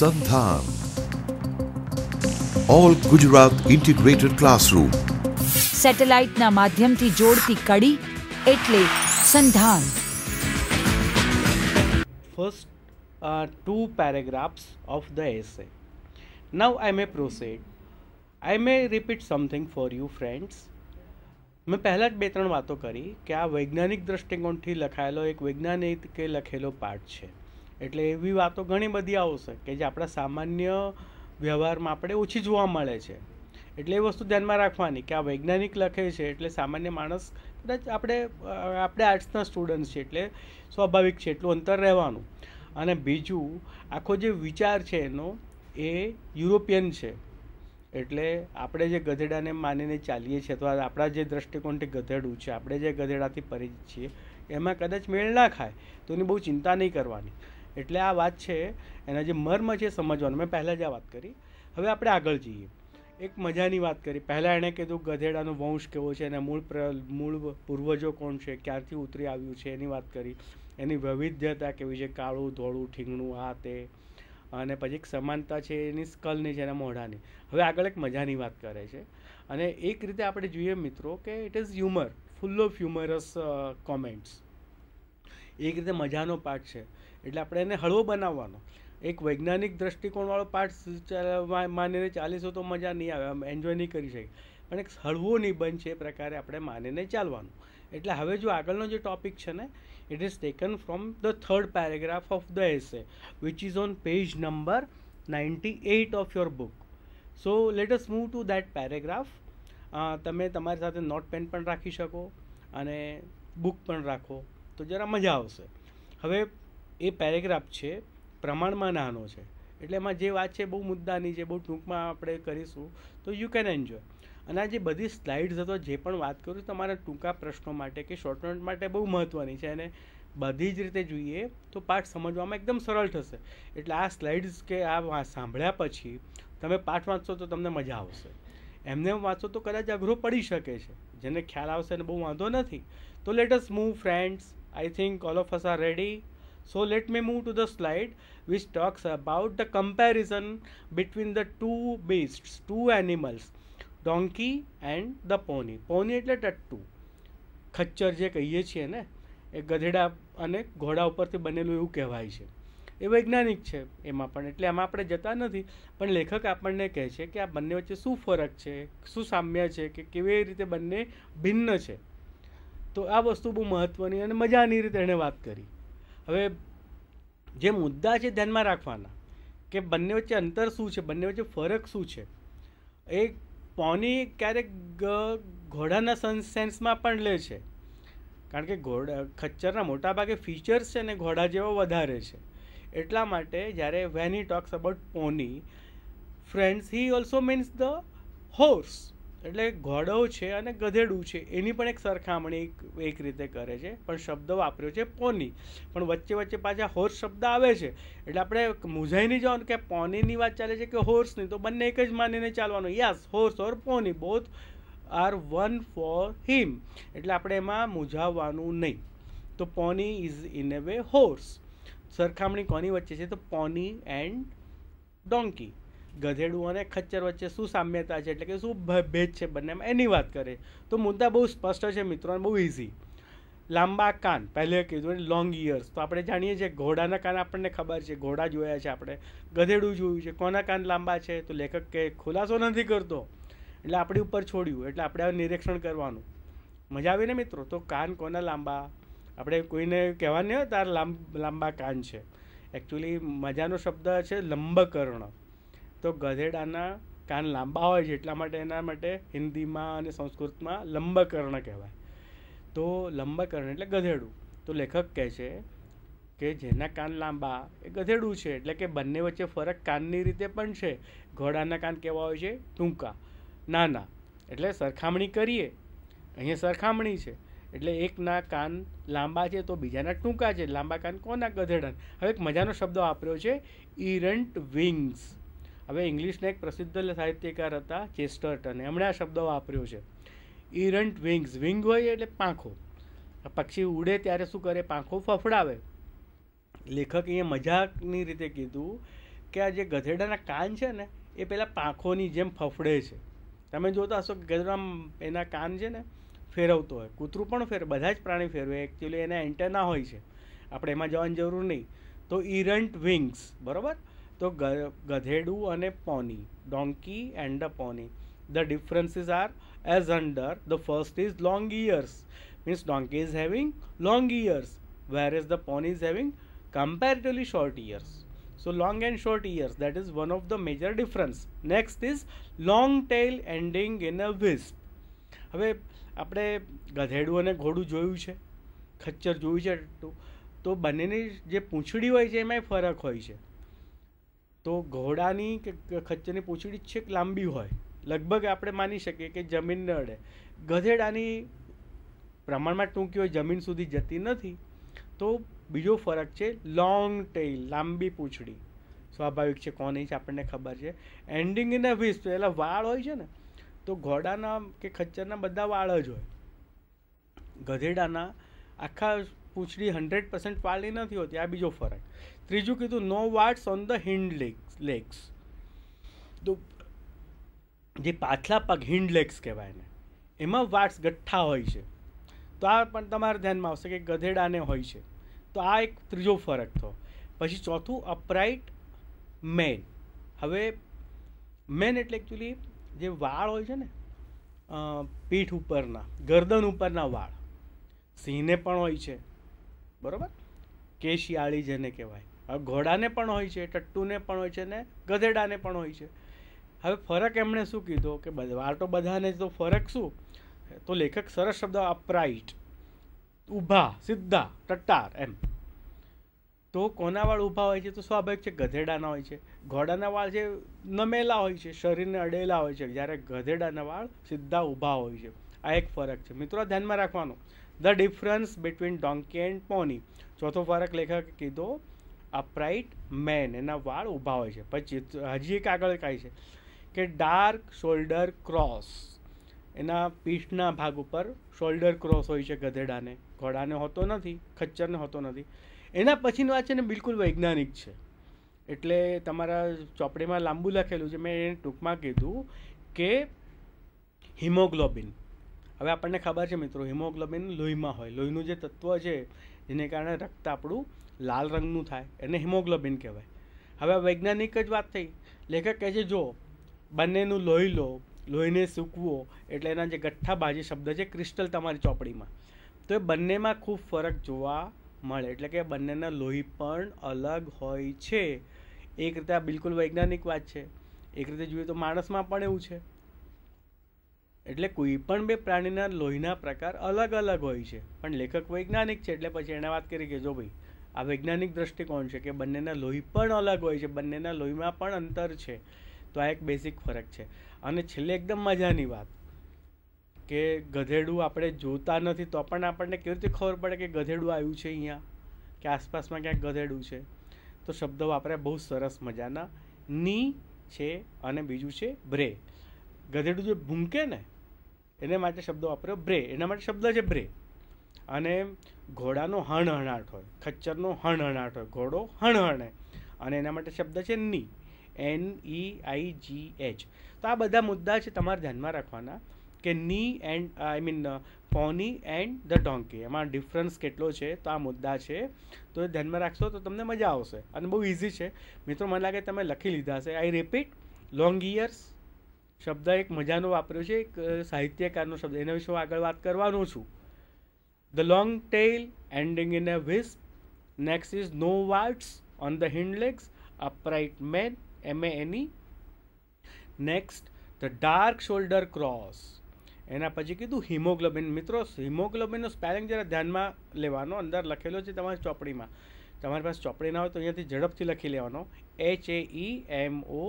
સંધાન all Gujarat integrated classroom સેટેલાઇટના માધ્યમથી જોડતી કડી એટલે Sandhan first two paragraphs of the essay now I may proceed I may repeat something for you friends મેં પહેલાં જ બે ત્રણ વાતો કરી કે આ વૈજ્ઞાનિક દ્રષ્ટિકોણથી લખાયેલો એક વૈજ્ઞાનિકે લખેલો પાઠ છે એટલે એવી વાતો ઘણી બધી આવશે કે જે આપણા સામાન્ય વ્યવહારમાં આપણે ઓછી જોવા મળે છે એટલે એ વસ્તુ ધ્યાનમાં રાખવાની કે આ વૈજ્ઞાનિક લખે છે એટલે સામાન્ય માણસ કદાચ આપણે આપણે આર્ટ્સના સ્ટુડન્ટ છે એટલે સ્વાભાવિક છે એટલું અંતર રહેવાનું અને બીજું આખો જે વિચાર છે એનો એ યુરોપિયન છે એટલે આપણે જે ગધેડાને માનીને ચાલીએ છીએ અથવા આપણા જે દ્રષ્ટિકોણથી ગધેડું છે આપણે જે ગધેડાથી પરિચિત છીએ એમાં કદાચ મેળ ના ખાય તો એની બહુ ચિંતા નહીં કરવાની એટલે આ વાત છે એના જે મર્મ છે સમજવાનું મેં પહેલાં જ આ વાત કરી હવે આપણે આગળ જઈએ એક મજાની વાત કરી પહેલાં એણે કીધું ગધેડાનો વંશ કેવો છે એના મૂળ પ્ર મૂળ પૂર્વજો કોણ છે ક્યાંથી ઉતરી આવ્યું છે એની વાત કરી એની વૈવિધ્યતા કેવી છે કાળું ધોળું ઠીંગણું આ તે અને પછી એક સમાનતા છે એની સ્કલની છે એના મોઢાની હવે આગળ એક મજાની વાત કરે છે અને એક રીતે આપણે જોઈએ મિત્રો કે it is humour full of humorous comments એક રીતે મજાનો પાર્ટ છે એટલે આપણે એને હળવો બનાવવાનો એક વૈજ્ઞાનિક દ્રષ્ટિકોણવાળો પાઠ માનીને ચાલીશું તો મજા નહીં આવે આમ એન્જોય નહીં કરી શકીએ પણ એક હળવો નિબંધ છે એ પ્રકારે આપણે માનીને ચાલવાનું એટલે હવે જો આગળનો જે ટોપિક છે ને it is taken from the third paragraph of the essay which is on page number ninety eight of your book so let us move to that paragraph તમે તમારી સાથે નોટ પેન પણ રાખી શકો અને બુક પણ રાખો તો જરા મજા આવશે હવે એ પેરેગ્રાફ છે પ્રમાણમાં નાનો છે એટલે એમાં જે વાત છે બહુ મુદ્દાની છે બહુ ટૂંકમાં આપણે કરીશું તો યુ કેન એન્જોય અને આ જે બધી સ્લાઇડ્સ હતો જે પણ વાત કરું તમારા ટૂંકા પ્રશ્નો માટે કે શોર્ટ નોટ માટે બહુ મહત્ત્વની છે અને બધી જ રીતે જોઈએ તો પાઠ સમજવામાં એકદમ સરળ થશે એટલે આ સ્લાઇડ્સ કે આ સાંભળ્યા પછી તમે પાઠ વાંચશો તો તમને મજા આવશે એમને વાંચો તો કદાચ અઘરો પડી શકે છે જેને ખ્યાલ આવશે અને બહુ વાંધો નથી તો let us move friends I think all of us are ready So let me move to the slide which talks about the comparison between the two beasts, two animals, donkey and the pony. Pony એટલે ટટ્ટુ ખચ્ચર જે કહીએ છીએ ને એ ગધેડા અને ઘોડા ઉપરથી બનેલું એવું કહેવાય છે એ વૈજ્ઞાનિક છે એમાં પણ એટલે આમાં આપણે જતા નથી પણ લેખક આપણને કહે છે કે આ બંને વચ્ચે શું ફરક છે શું સામ્ય છે કે કેવી રીતે બંને ભિન્ન છે તો આ વસ્તુ બહુ મહત્ત્વની અને મજાની રીતે એણે વાત કરી હવે જે મુદ્દા છે ધ્યાનમાં રાખવાના કે બંને વચ્ચે અંતર શું છે બંને વચ્ચે ફરક શું છે એ પોની ક્યારેક ઘોડાના સેન્સમાં પણ લે છે કારણ કે ઘોડા ખચ્ચરના મોટાભાગે ફીચર્સ છે ને ઘોડા જેવા વધારે છે એટલા માટે જ્યારે when he talks about pony friends he also means the horse એટલે ઘોડો છે અને ગધેડું છે એની પણ એક સરખામણી એક રીતે કરે છે પણ શબ્દ વાપર્યો છે પોની પણ વચ્ચે વચ્ચે પાછા હોર્સ શબ્દ આવે છે એટલે આપણે મૂંઝાઈ નહીં જવાનું કે પોનીની વાત ચાલે છે કે હોર્સની તો બંને એક જ માનીને ચાલવાનું yes horse or pony both are one for him એટલે આપણે એમાં મૂંઝાવાનું નહીં તો pony is in a way horse સરખામણી કોની વચ્ચે છે તો પોની એન્ડ ડોંકી ગધેડું અને ખચ્ચર વચ્ચે શું સામ્યતા છે એટલે કે શું ભેદ છે બંનેમાં એની વાત કરે તો મુદ્દા બહુ સ્પષ્ટ છે મિત્રો બહુ ઇઝી લાંબા કાન પહેલે કીધું લોંગ ઇયર્સ તો આપણે જાણીએ છીએ ઘોડાના કાન આપણને ખબર છે ઘોડા જોયા છે આપણે ગધેડું જોયું છે કોના કાન લાંબા છે તો લેખક કે ખુલાસો નથી કરતો એટલે આપણી ઉપર છોડ્યું એટલે આપણે હવે નિરીક્ષણ કરવાનું મજા આવી ને મિત્રો તો કાન કોના લાંબા આપણે કોઈને કહેવા નહીં હોય તાર લાંબ લાંબા કાન છે એકચ્યુઅલી મજાનો શબ્દ છે લંબકર્ણ તો ગધેડાના કાન લાંબા હોય છે એટલા માટે એના માટે હિન્દીમાં અને સંસ્કૃતમાં લંબકર્ણ કહેવાય તો લંબકર્ણ એટલે ગધેડું તો લેખક કહે છે કે જેના કાન લાંબા એ ગધેડું છે એટલે કે બંને વચ્ચે ફરક કાનની રીતે પણ છે ઘોડાના કાન કેવા હોય છે ટૂંકા નાના એટલે સરખામણી કરીએ અહીંયા સરખામણી છે એટલે એકના કાન લાંબા છે તો બીજાના ટૂંકા છે લાંબા કાન કોના ગધેડાના હવે એક મજાનો શબ્દ વાપર્યો છે ઇરન્ટ વિંગ્સ હવે ઇંગ્લિશના એક પ્રસિદ્ધ સાહિત્યકાર હતા ચેસ્ટર્ટન એમણે આ શબ્દ વાપર્યો છે ઇરન્ટ વિંગ્સ વિંગ હોય એટલે પાંખો પક્ષી ઉડે ત્યારે શું કરે પાંખો ફફડાવે લેખક અહીંયા મજાકની રીતે કીધું કે આ જે ગધેડાના કાન છે ને એ પહેલાં પાંખોની જેમ ફફડે છે તમે જોતા હશો કે ગધેડા એના કાન છે ને ફેરવતો હોય કૂતરું પણ ફેર બધા જ પ્રાણી ફેરવે એકચ્યુઅલી એના એન્ટેના હોય છે આપણે એમાં જવાની જરૂર નહીં તો ઇરન્ટ વિંગ્સ બરાબર તો ગધેડું અને pony donkey and the pony the differences are as under the first is long ears means donkey is having long ears whereas the pony is having comparatively short ears so long and short ears that is one of the major difference next is long tail ending in a wisp હવે આપણે ગધેડું અને ઘોડું જોયું છે ખચ્ચર જોયું છે તો બંનેની જે પૂંછડી હોય છે એમાંય ફરક હોય છે તો ઘોડાની કે ખચ્ચરની પૂંછડી છેક લાંબી હોય લગભગ આપણે માની શકીએ કે જમીન નડે ગધેડાની પ્રમાણમાં ટૂંકી હોય જમીન સુધી જતી નથી તો બીજો ફરક છે લોંગ ટેઇલ લાંબી પૂંછડી સ્વાભાવિક છે કોની છે આપણને ખબર છે એન્ડિંગ ઇન અ વિસ્પ એટલે વાળ હોય છે ને તો ઘોડાના કે ખચ્ચરના બધા વાળ જ હોય ગધેડાના આખા પૂંછડી હંડ્રેડ પર્સન્ટ પાલી નથી હોતી આ બીજો ફરક ત્રીજું કીધું no warts on the hind legs legs તો જે પાછલા પગ હિન્ડ લેગ્સ કહેવાય ને એમાં વાટ્સ ગઠ્ઠા હોય છે તો આ પણ તમારે ધ્યાનમાં આવશે કે ગધેડાને હોય છે તો આ એક ત્રીજો ફરક થયો પછી ચોથું અપરાઇટ મેન હવે મેન એટલે એકચ્યુઅલી જે વાળ હોય છે ને પીઠ ઉપરના ગરદન ઉપરના વાળ સિંહને પણ હોય છે બરાબર કેશિયાળી જેને કહેવાય હવે ઘોડાને પણ હોય છે ટટ્ટુને પણ હોય છે ને ગધેડાને પણ હોય છે હવે ફરક એમણે શું કીધો કે વાર તો બધાને તો ફરક શું તો લેખક સરસ શબ્દ અપરાઈટ ઊભા સીધા ટટ્ટાર એમ તો કોના વાળ ઊભા હોય છે તો સ્વાભાવિક છે ગધેડાના હોય છે ઘોડાના વાળ છે નમેલા હોય છે શરીરને અડેલા હોય છે જ્યારે ગધેડાના વાળ સીધા ઊભા હોય છે આ એક ફરક છે મિત્રો ધ્યાનમાં રાખવાનો the difference between donkey and pony ચોથો ફરક લેખકે કીધો અપરાઇટ મેન એના વાળ ઊભા હોય છે પછી હજી એક આગળ કાંઈ છે કે ડાર્ક શોલ્ડર ક્રોસ એના પીઠના ભાગ ઉપર શોલ્ડર ક્રોસ હોય છે ગધેડાને ઘોડાને હોતો નથી ખચ્ચરને હોતો નથી એના પછીની વાત છે ને બિલકુલ વૈજ્ઞાનિક છે એટલે તમારા ચોપડીમાં લાંબુ લખેલું છે મેં એને ટૂંકમાં કીધું કે હિમોગ્લોબિન હવે આપણને ખબર છે મિત્રો હિમોગ્લોબિન લોહીમાં હોય લોહીનું જે તત્વ છે જેને કારણે રક્ત આપણું લાલ રંગનું થાય એને હિમોગ્લોબિન કહેવાય હવે વૈજ્ઞાનિક જ વાત થઈ લેખક કહે છે જો બંનેનું લોહી લો લોહીને સૂકવો એટલે એના જે ગઠ્ઠાબાજી શબ્દ છે ક્રિસ્ટલ તમારી ચોપડીમાં તો એ બંનેમાં ખૂબ ફરક જોવા મળે એટલે કે બંનેના લોહી પણ અલગ હોય છે એક રીતે આ બિલકુલ વૈજ્ઞાનિક વાત છે એક રીતે જોઈએ તો માણસમાં પણ એવું છે એટલે કોઈ પણ બે પ્રાણીના લોહીના પ્રકાર અલગ અલગ હોય છે પણ લેખક વૈજ્ઞાનિક છે એટલે પછી એણે વાત કરી કે જો ભાઈ આ વૈજ્ઞાનિક દ્રષ્ટિકોણ છે કે બંનેના લોહી પણ અલગ હોય છે બંનેના લોહીમાં પણ અંતર છે તો આ એક બેઝિક ફરક છે અને છેલ્લે એકદમ મજાની વાત કે ગધેડું આપણે જોતા નથી તો પણ આપણને કેવી રીતે ખબર પડે કે ગધેડું આવ્યું છે અહીંયા કે આસપાસમાં ક્યાંક ગધેડું છે તો શબ્દો વાપર્યા બહુ સરસ મજાના ની છે અને બીજું છે બ્રે ગધેડું જે ભૂંકે ને એને માટે શબ્દ વાપર્યો બ્રે એના માટે શબ્દ છે બ્રે અને ઘોડાનો હણહણાટ હોય ખચ્ચરનો હણહણાટ હોય ઘોડો હણહણે અને એના માટે શબ્દ છે ની એન ઈ આઈ જી એચ તો આ બધા મુદ્દા છે તમારે ધ્યાનમાં રાખવાના કે ની and I mean pony and the donkey એમાં ડિફરન્સ કેટલો છે તો આ મુદ્દા છે તો એ ધ્યાનમાં રાખશો તો તમને મજા આવશે અને બહુ ઇઝી છે મિત્રો મને લાગે તમે લખી લીધા છે આઈ રિપીટ લોંગ યર્સ શબ્દ એક મજાનો વાપર્યો છે એક સાહિત્યકારનો શબ્દ એના વિશે હું આગળ વાત કરવાનો છું the long tail ending in a wisp next is no warts on the hind legs upright mane એમ એની next the dark shoulder cross એના પછી કીધું હિમોગ્લોબિન મિત્રો હિમોગ્લોબિનનો સ્પેલિંગ જરા ધ્યાનમાં લેવાનો અંદર લખેલો છે તમારી ચોપડીમાં તમારી પાસે ચોપડી ના હોય તો અહીંયાથી ઝડપથી લખી લેવાનો H A E M O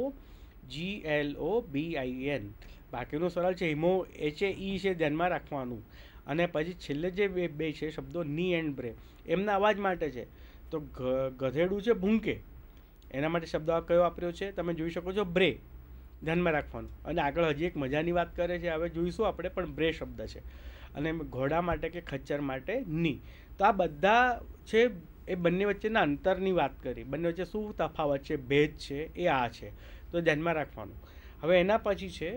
G L O B I N બાકીનો સરળ છે હિમો એચ એ ઈ છે ધ્યાનમાં રાખવાનું અને પછી છેલ્લે જે બે બે છે શબ્દો ની એન્ડ બ્રે એમના અવાજ માટે છે તો ગધેડું છે ભૂંકે એના માટે શબ્દ કયો વાપર્યો છે તમે જોઈ શકો છો બ્રે ધ્યાનમાં રાખવાનું અને આગળ હજી એક મજાની વાત કરે છે હવે જોઈશું આપણે પણ બ્રે શબ્દ છે અને ઘોડા માટે કે ખચ્ચર માટે ની તો આ બધા છે એ બંને વચ્ચેના અંતરની વાત કરી બંને વચ્ચે શું તફાવત છે ભેદ છે એ આ છે તો ધ્યાનમાં રાખવાનું હવે એના પછી છે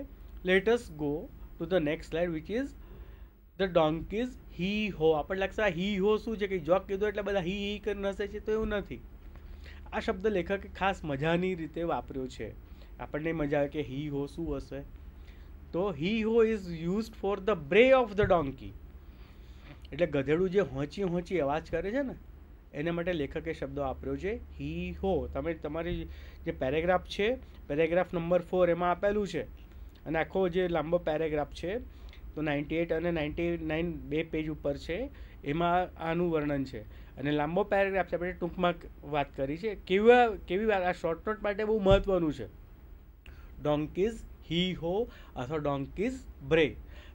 let's go to the next slide which is the donkey's hee haw આપણને લાગશે આ હી હો શું છે કે જોક કીધું એટલે બધા હી હી કરી નસે છે તો એવું નથી આ શબ્દ લેખકે ખાસ મજાની રીતે વાપર્યો છે આપણને મજા આવે કે હી હો શું હશે તો hee haw is use for the bray of the donkey એટલે ગધેડું જે હોંચી હોંચી અવાજ કરે છે ને એના માટે લેખકે શબ્દો આપ્યો છે હી હો તમે તમારી જે પેરેગ્રાફ છે પેરેગ્રાફ નંબર ફોર એમાં આપેલું છે અને આખો જે લાંબો પેરેગ્રાફ છે તો નાઇન્ટી એટ અને નાઇન્ટી નાઇન બે પેજ ઉપર છે એમાં આનું વર્ણન છે અને લાંબો પેરેગ્રાફ છે આપણે ટૂંકમાં વાત કરી છે કેવા કેવી વાત આ શોર્ટ નોટ માટે બહુ મહત્ત્વનું છે ડોન્કીઝ હી હો અથવા ડોન્કીઝ બ્રે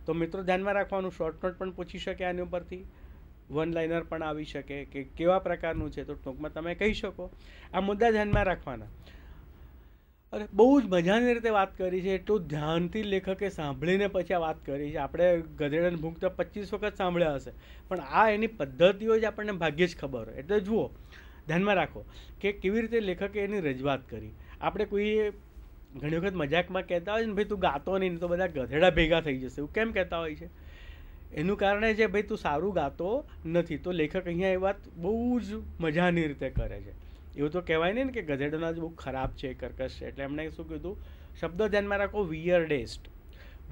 તો મિત્રો ધ્યાનમાં રાખવાનું શોર્ટ નોટ પણ પૂછી શકે આની ઉપરથી વન લાઇનર પણ આવી શકે કે કેવા પ્રકારનું છે તો ટૂંકમાં તમે કહી શકો આ મુદ્દા ધ્યાનમાં રાખવાના અરે બહુ જ મજાની રીતે વાત કરી છે એટલું ધ્યાનથી લેખકે સાંભળીને પછી આ વાત કરી છે આપણે ગધેડાને ભૂખ તો પચીસ વખત સાંભળ્યા હશે પણ આ એની પદ્ધતિઓ જ આપણને ભાગ્યે જ ખબર હોય એટલે જુઓ ધ્યાનમાં રાખો કે કેવી રીતે લેખકે એની રજૂઆત કરી આપણે કોઈ ઘણી વખત મજાકમાં કહેતા હોય ને ભાઈ તું ગાતો નહીં તો બધા ગધેડા ભેગા થઈ જશે એવું કેમ કહેતા હોય છે એનું કારણ એ છે ભાઈ તું સારું ગાતો નથી તો લેખક અહીંયા એ વાત બહુ જ મજાની રીતે કરે છે એવું તો કહેવાય નહીં ને કે ગધેડોના જ બહુ ખરાબ છે કર્કશ છે એટલે એમણે શું કીધું શબ્દ ધ્યાનમાં રાખો વિયરડેસ્ટ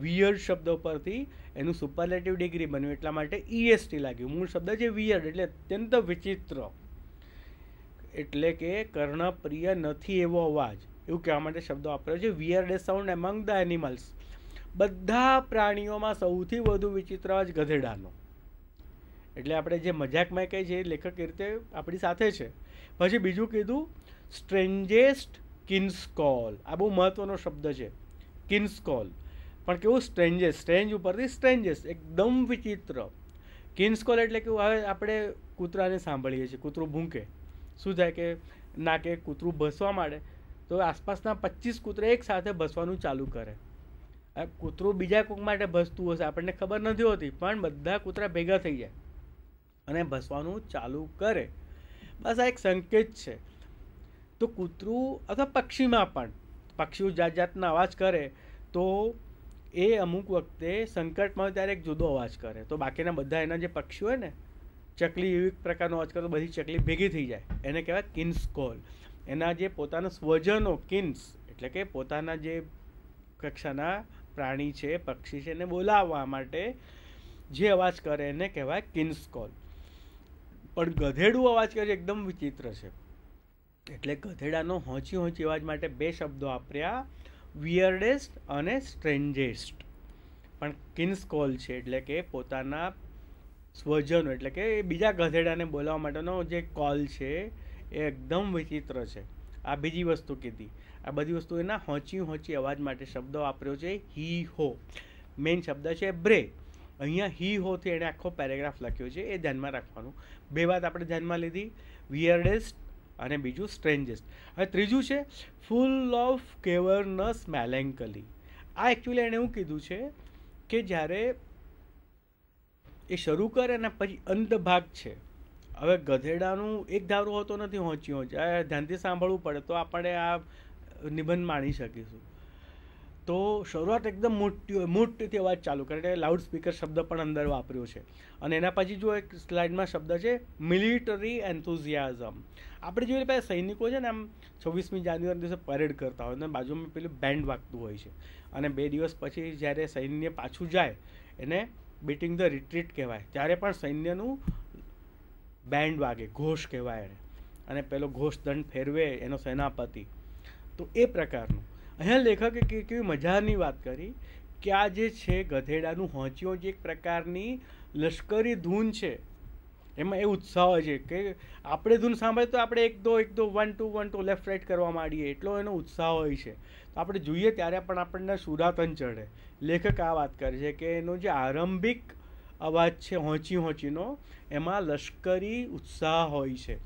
વિયર્ડ શબ્દ પરથી એનું સુપરલેટિવ ડિગ્રી બન્યું એટલા માટે ઈએસટી e લાગ્યું મૂળ શબ્દ છે વિયર્ડ એટલે અત્યંત વિચિત્ર એટલે કે કર્ણપ્રિય નથી એવો અવાજ એવું કહેવા માટે શબ્દ વાપર્યો છે weirdest sound among the animals બધા પ્રાણીઓમાં સૌથી વધુ વિચિત્ર જ ગધેડાનો એટલે આપણે જે મજાકમાં કહીએ છીએ લેખક એ રીતે આપણી સાથે છે પછી બીજું કીધું સ્ટ્રેન્જેસ્ટ કિન્સકોલ આ બહુ મહત્ત્વનો શબ્દ છે કિન્સકોલ પણ કેવું સ્ટ્રેન્જેસ સ્ટ્રેન્જ ઉપરથી સ્ટ્રેન્જેસ્ટ એકદમ વિચિત્ર કિન્સકોલ એટલે કે હવે આપણે કૂતરાને સાંભળીએ છીએ કૂતરું ભૂંકે શું થાય કે ના કે કૂતરું ભસવા માંડે તો આસપાસના પચીસ કૂતરા એકસાથે ભસવાનું ચાલુ કરે આ કૂતરું બીજા કોક માટે ભસતું હશે આપણને ખબર નથી હોતી પણ બધા કૂતરા ભેગા થઈ જાય અને ભસવાનું ચાલુ કરે બસ આ એક સંકેત છે તો કૂતરું અથવા પક્ષીમાં પણ પક્ષીઓ જાત જાતના અવાજ કરે તો એ અમુક વખતે સંકટમાં ત્યારે એક જુદો અવાજ કરે તો બાકીના બધા એના જે પક્ષીઓ હોય ને ચકલી વિવિધ પ્રકારનો અવાજ કરે તો બધી ચકલી ભેગી થઈ જાય એને કહેવાય કિન્સ કોલ એના જે પોતાના સ્વજનો કિન્સ એટલે કે પોતાના જે કક્ષાના પ્રાણી છે પક્ષી છે એને બોલાવવા માટે જે અવાજ કરે એને કહેવાય કિન્સ કોલ પણ ગધેડું અવાજ કરે એકદમ વિચિત્ર છે એટલે ગધેડાનો હોંચી હોંચી અવાજ માટે બે શબ્દો વાપર્યા વિયરડેસ્ટ અને સ્ટ્રેન્જેસ્ટ પણ કિન્સ કોલ છે એટલે કે પોતાના સ્વજનો એટલે કે બીજા ગધેડાને બોલાવવા માટેનો જે કોલ છે એ એકદમ વિચિત્ર છે આ બીજી વસ્તુ કીધી આ બધી વસ્તુ એના હોંચી હોંચી અવાજ માટે શબ્દો વાપર્યો છે હી હો મેઇન શબ્દ છે બ્રે અહીંયા હી હોથી એણે આખો પેરેગ્રાફ લખ્યો છે એ ધ્યાનમાં રાખવાનું બે વાત આપણે ધ્યાનમાં લીધી વિયરડેસ્ટ અને બીજું સ્ટ્રેન્જેસ્ટ હવે ત્રીજું છે ફૂલ ઓફ કેવર્નસ મેલેન્કલી આ એકચ્યુઅલી એણે એવું કીધું છે કે જ્યારે એ શરૂ કરે અને પછી અંત ભાગ છે હવે ગધેડાનું એક ધારું હોતો નથી હોંચી હોંચી આ ધ્યાનથી સાંભળવું પડે તો આપણે આ નિબંધ માણી શકીશું તો શરૂઆત એકદમ મોટી મોટીથી અવાજ ચાલુ કારણ કે લાઉડ સ્પીકર શબ્દ પણ અંદર વાપર્યો છે અને એના પછી જો એક સ્લાઇડમાં શબ્દ છે મિલિટરી એન્થુઝિયાઝમ આપણે જોઈએ પહેલાં સૈનિકો છે ને આમ છવ્વીસમી જાન્યુઆરી દિવસે પરેડ કરતા હોય અને બાજુમાં પેલું બેન્ડ વાગતું હોય છે અને બે દિવસ પછી જ્યારે સૈન્ય પાછું જાય એને બીટિંગ ધ રિટ્રીટ કહેવાય ત્યારે પણ સૈન્યનું બેન્ડ વાગે ઘોષ કહેવાય એને અને પેલો ઘોષદંડ ફેરવે એનો સેનાપતિ તો એ પ્રકારનું અહીંયા લેખકે કેવી મજાની વાત કરી કે આ જે છે ગધેડાનું હોંચીઓ જે એક પ્રકારની લશ્કરી ધૂન છે એમાં એ ઉત્સાહ છે કે આપણે ધૂન સાંભળીએ તો આપણે એક દો એક દો one two one two left right કરવા માંડીએ એટલો એનો ઉત્સાહ હોય છે તો આપણે જોઈએ ત્યારે પણ આપણને સુરાતન ચઢે લેખક આ વાત કરે છે કે એનો જે આરંભિક અવાજ છે હોંચી હોંચીનો એમાં લશ્કરી ઉત્સાહ હોય છે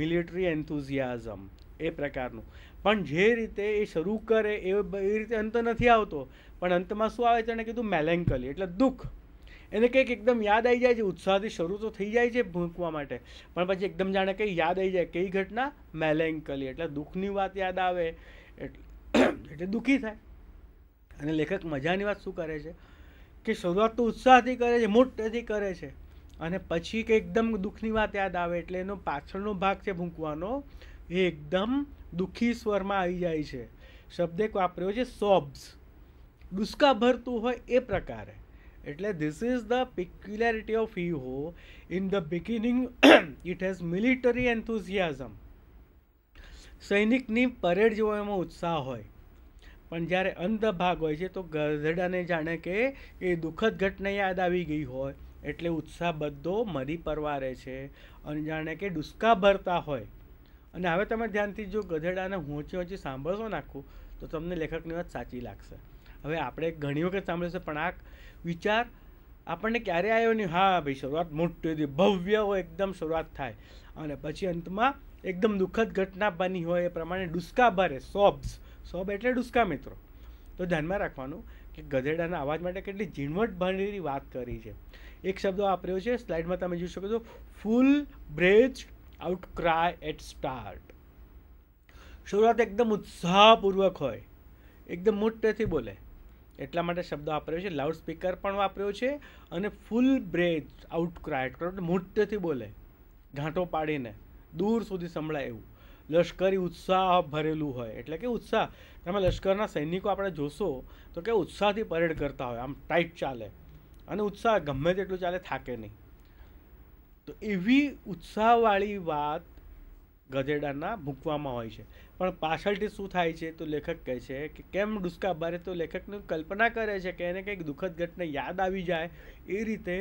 મિલિટરી એન્થુઝિયાઝમ એ પ્રકારનું પણ જે રીતે એ શરૂ કરે એ રીતે અંત નથી આવતો પણ અંતમાં શું આવે છે તેણે કીધું મેલેન્કલી એટલે દુઃખ એને કંઈક એકદમ યાદ આવી જાય છે ઉત્સાહથી શરૂ તો થઈ જાય છે ભૂંકવા માટે પણ પછી એકદમ જાણે કંઈ યાદ આવી જાય કઈ ઘટના મેલેન્કલી એટલે દુઃખની વાત યાદ આવે એટલે એટલે દુઃખી થાય અને લેખક મજાની વાત શું કરે છે કે શરૂઆત તો ઉત્સાહથી કરે છે મોટેથી કરે છે અને પછી કે એકદમ દુઃખની વાત યાદ આવે એટલે એનો પાછળનો ભાગ છે ભૂંકવાનો એ એકદમ દુઃખી સ્વરમાં આવી જાય છે શબ્દ એક વાપર્યો છે સોબ્સ દુસ્કા ભરતું હોય એ પ્રકારે એટલે this is the peculiarity of haw in the beginning it has military enthusiasm સૈનિકની પરેડ જેવો એમાં ઉત્સાહ હોય પણ જ્યારે અંત ભાગ હોય છે તો ગધેડાને જાણે કે એ દુઃખદ ઘટના યાદ આવી ગઈ હોય એટલે ઉત્સાહ બધો મરી પરવારે છે અને જાણે કે ડુસકા ભરતા હોય અને હવે તમે ધ્યાનથી જો ગધેડાને હોંચી હોંચી સાંભળશો નાખું તો તમને લેખકની વાત સાચી લાગશે હવે આપણે ઘણી વખત સાંભળશે પણ આ વિચાર આપણને ક્યારે આવ્યો નહીં હા ભાઈ શરૂઆત મોટી ભવ્ય હોય એકદમ શરૂઆત થાય અને પછી અંતમાં એકદમ દુઃખદ ઘટના બની હોય એ પ્રમાણે ડુસકા ભરે સોબ્સ સોબ એટલે ડુસકા મિત્રો તો ધ્યાનમાં રાખવાનું કે ગધેડાના અવાજ માટે કેટલી ઝીણવટ ભરેલી વાત કરી છે એક શબ્દ વાપર્યો છે સ્લાઇડમાં તમે જોઈ શકો છો full brays out cry at start શરૂઆત એકદમ ઉત્સાહપૂર્વક હોય એકદમ મોટેથી બોલે એટલા માટે શબ્દ વાપર્યો છે લાઉડ સ્પીકર પણ વાપર્યો છે અને ફૂલ બ્રેજ આઉટ ક્રાય મોટેથી બોલે ઘાંટો પાડીને દૂર સુધી સંભળાય એવું લશ્કરી ઉત્સાહ ભરેલું હોય એટલે કે ઉત્સાહ તમે લશ્કરના સૈનિકો આપણે જોશો તો કે ઉત્સાહથી પરેડ કરતા હોય આમ ટાઈટ ચાલે અને ઉત્સાહ ગમે તેટલું ચાલે થાકે નહીં તો એવી ઉત્સાહવાળી વાત ગધેડાના મૂકવામાં હોય છે પણ પાછળથી શું થાય છે તો લેખક કહે છે કે કેમ ડુસકા બારે તો લેખકને કલ્પના કરે છે કે એને કંઈક દુઃખદ ઘટના યાદ આવી જાય એ રીતે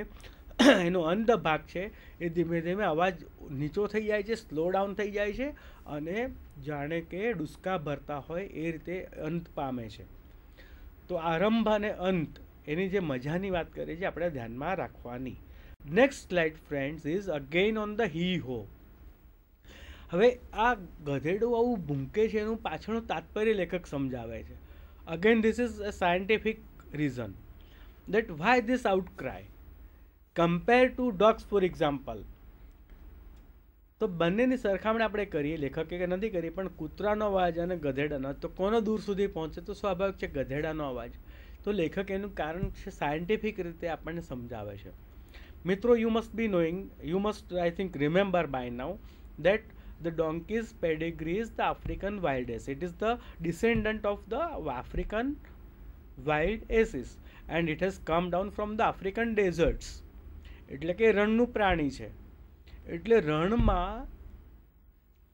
એનો અંત ભાગ છે એ ધીમે ધીમે અવાજ નીચો થઈ જાય છે સ્લો ડાઉન થઈ જાય છે અને જાણે કે ડુસકા ભરતા હોય એ રીતે અંત પામે છે તો આરંભ અને અંત એની જે મજાની વાત કરીએ છીએ આપણે ધ્યાનમાં રાખવાની next slide friends is again on the hee haw હવે આ ગધેડું આવું ભૂંકે છે એનું પાછળનું તાત્પર્ય લેખક સમજાવે છે again this is a scientific reason that why this out cry compare to dogs for example તો બંનેની સરખામણી આપણે કરીએ લેખકે કે નથી કરી પણ કૂતરાનો અવાજ અને ગધેડાનો તો કોનો દૂર સુધી પહોંચે તો સ્વાભાવિક છે ગધેડાનો અવાજ તો લેખક એનું કારણ છે સાયન્ટિફિક રીતે આપણને સમજાવે છે મિત્રો you must be knowing you must I think remember by now that the donkey's pedigree is the African wild ass. It is the descendant of the African wild asses and it has come down from the African deserts. એટલે કે રણનું પ્રાણી છે એટલે રણમાં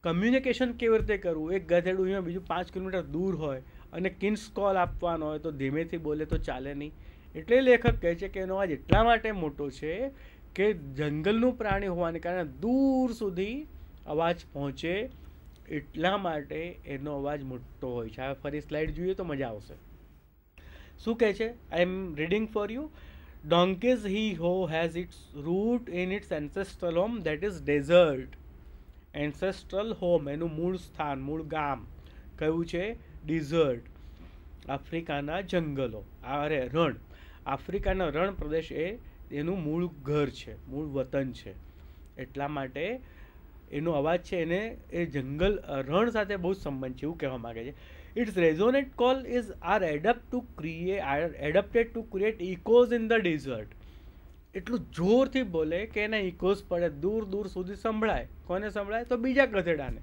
communication કેવી રીતે કરવું એક ગધેડું અહીંયા બીજું પાંચ કિલોમીટર દૂર હોય અને કિન્સ કોલ આપવાનો હોય તો ધીમેથી બોલે તો ચાલે નહીં એટલે લેખક કહે છે કે એનો અવાજ એટલા માટે મોટો છે કે જંગલનું પ્રાણી હોવાને કારણે દૂર સુધી અવાજ પહોંચે એટલા માટે એનો અવાજ મોટો હોય છે આ ફરી સ્લાઇડ જોઈએ તો મજા આવશે શું કહે છે I am reading for you Donkey's hee ho has its root in its ancestral home that is desert. Ancestral home એનું મૂળ સ્થાન મૂળ ગામ કયું છે ડિઝર્ટ આફ્રિકાના જંગલો અરે રણ આફ્રિકાના રણ પ્રદેશ એ એનું મૂળ ઘર છે મૂળ વતન છે એટલા માટે એનો અવાજ છે એને એ જંગલ રણ સાથે બહુ સંબંધ છે એવું કહેવા માગે છે Its resonant call is are adapt to create are adapted to create echoes in the desert. એટલું જોરથી બોલે કે એને ઇકોઝ પડે દૂર દૂર સુધી સંભળાય કોને સંભળાય તો બીજા ગધેડાને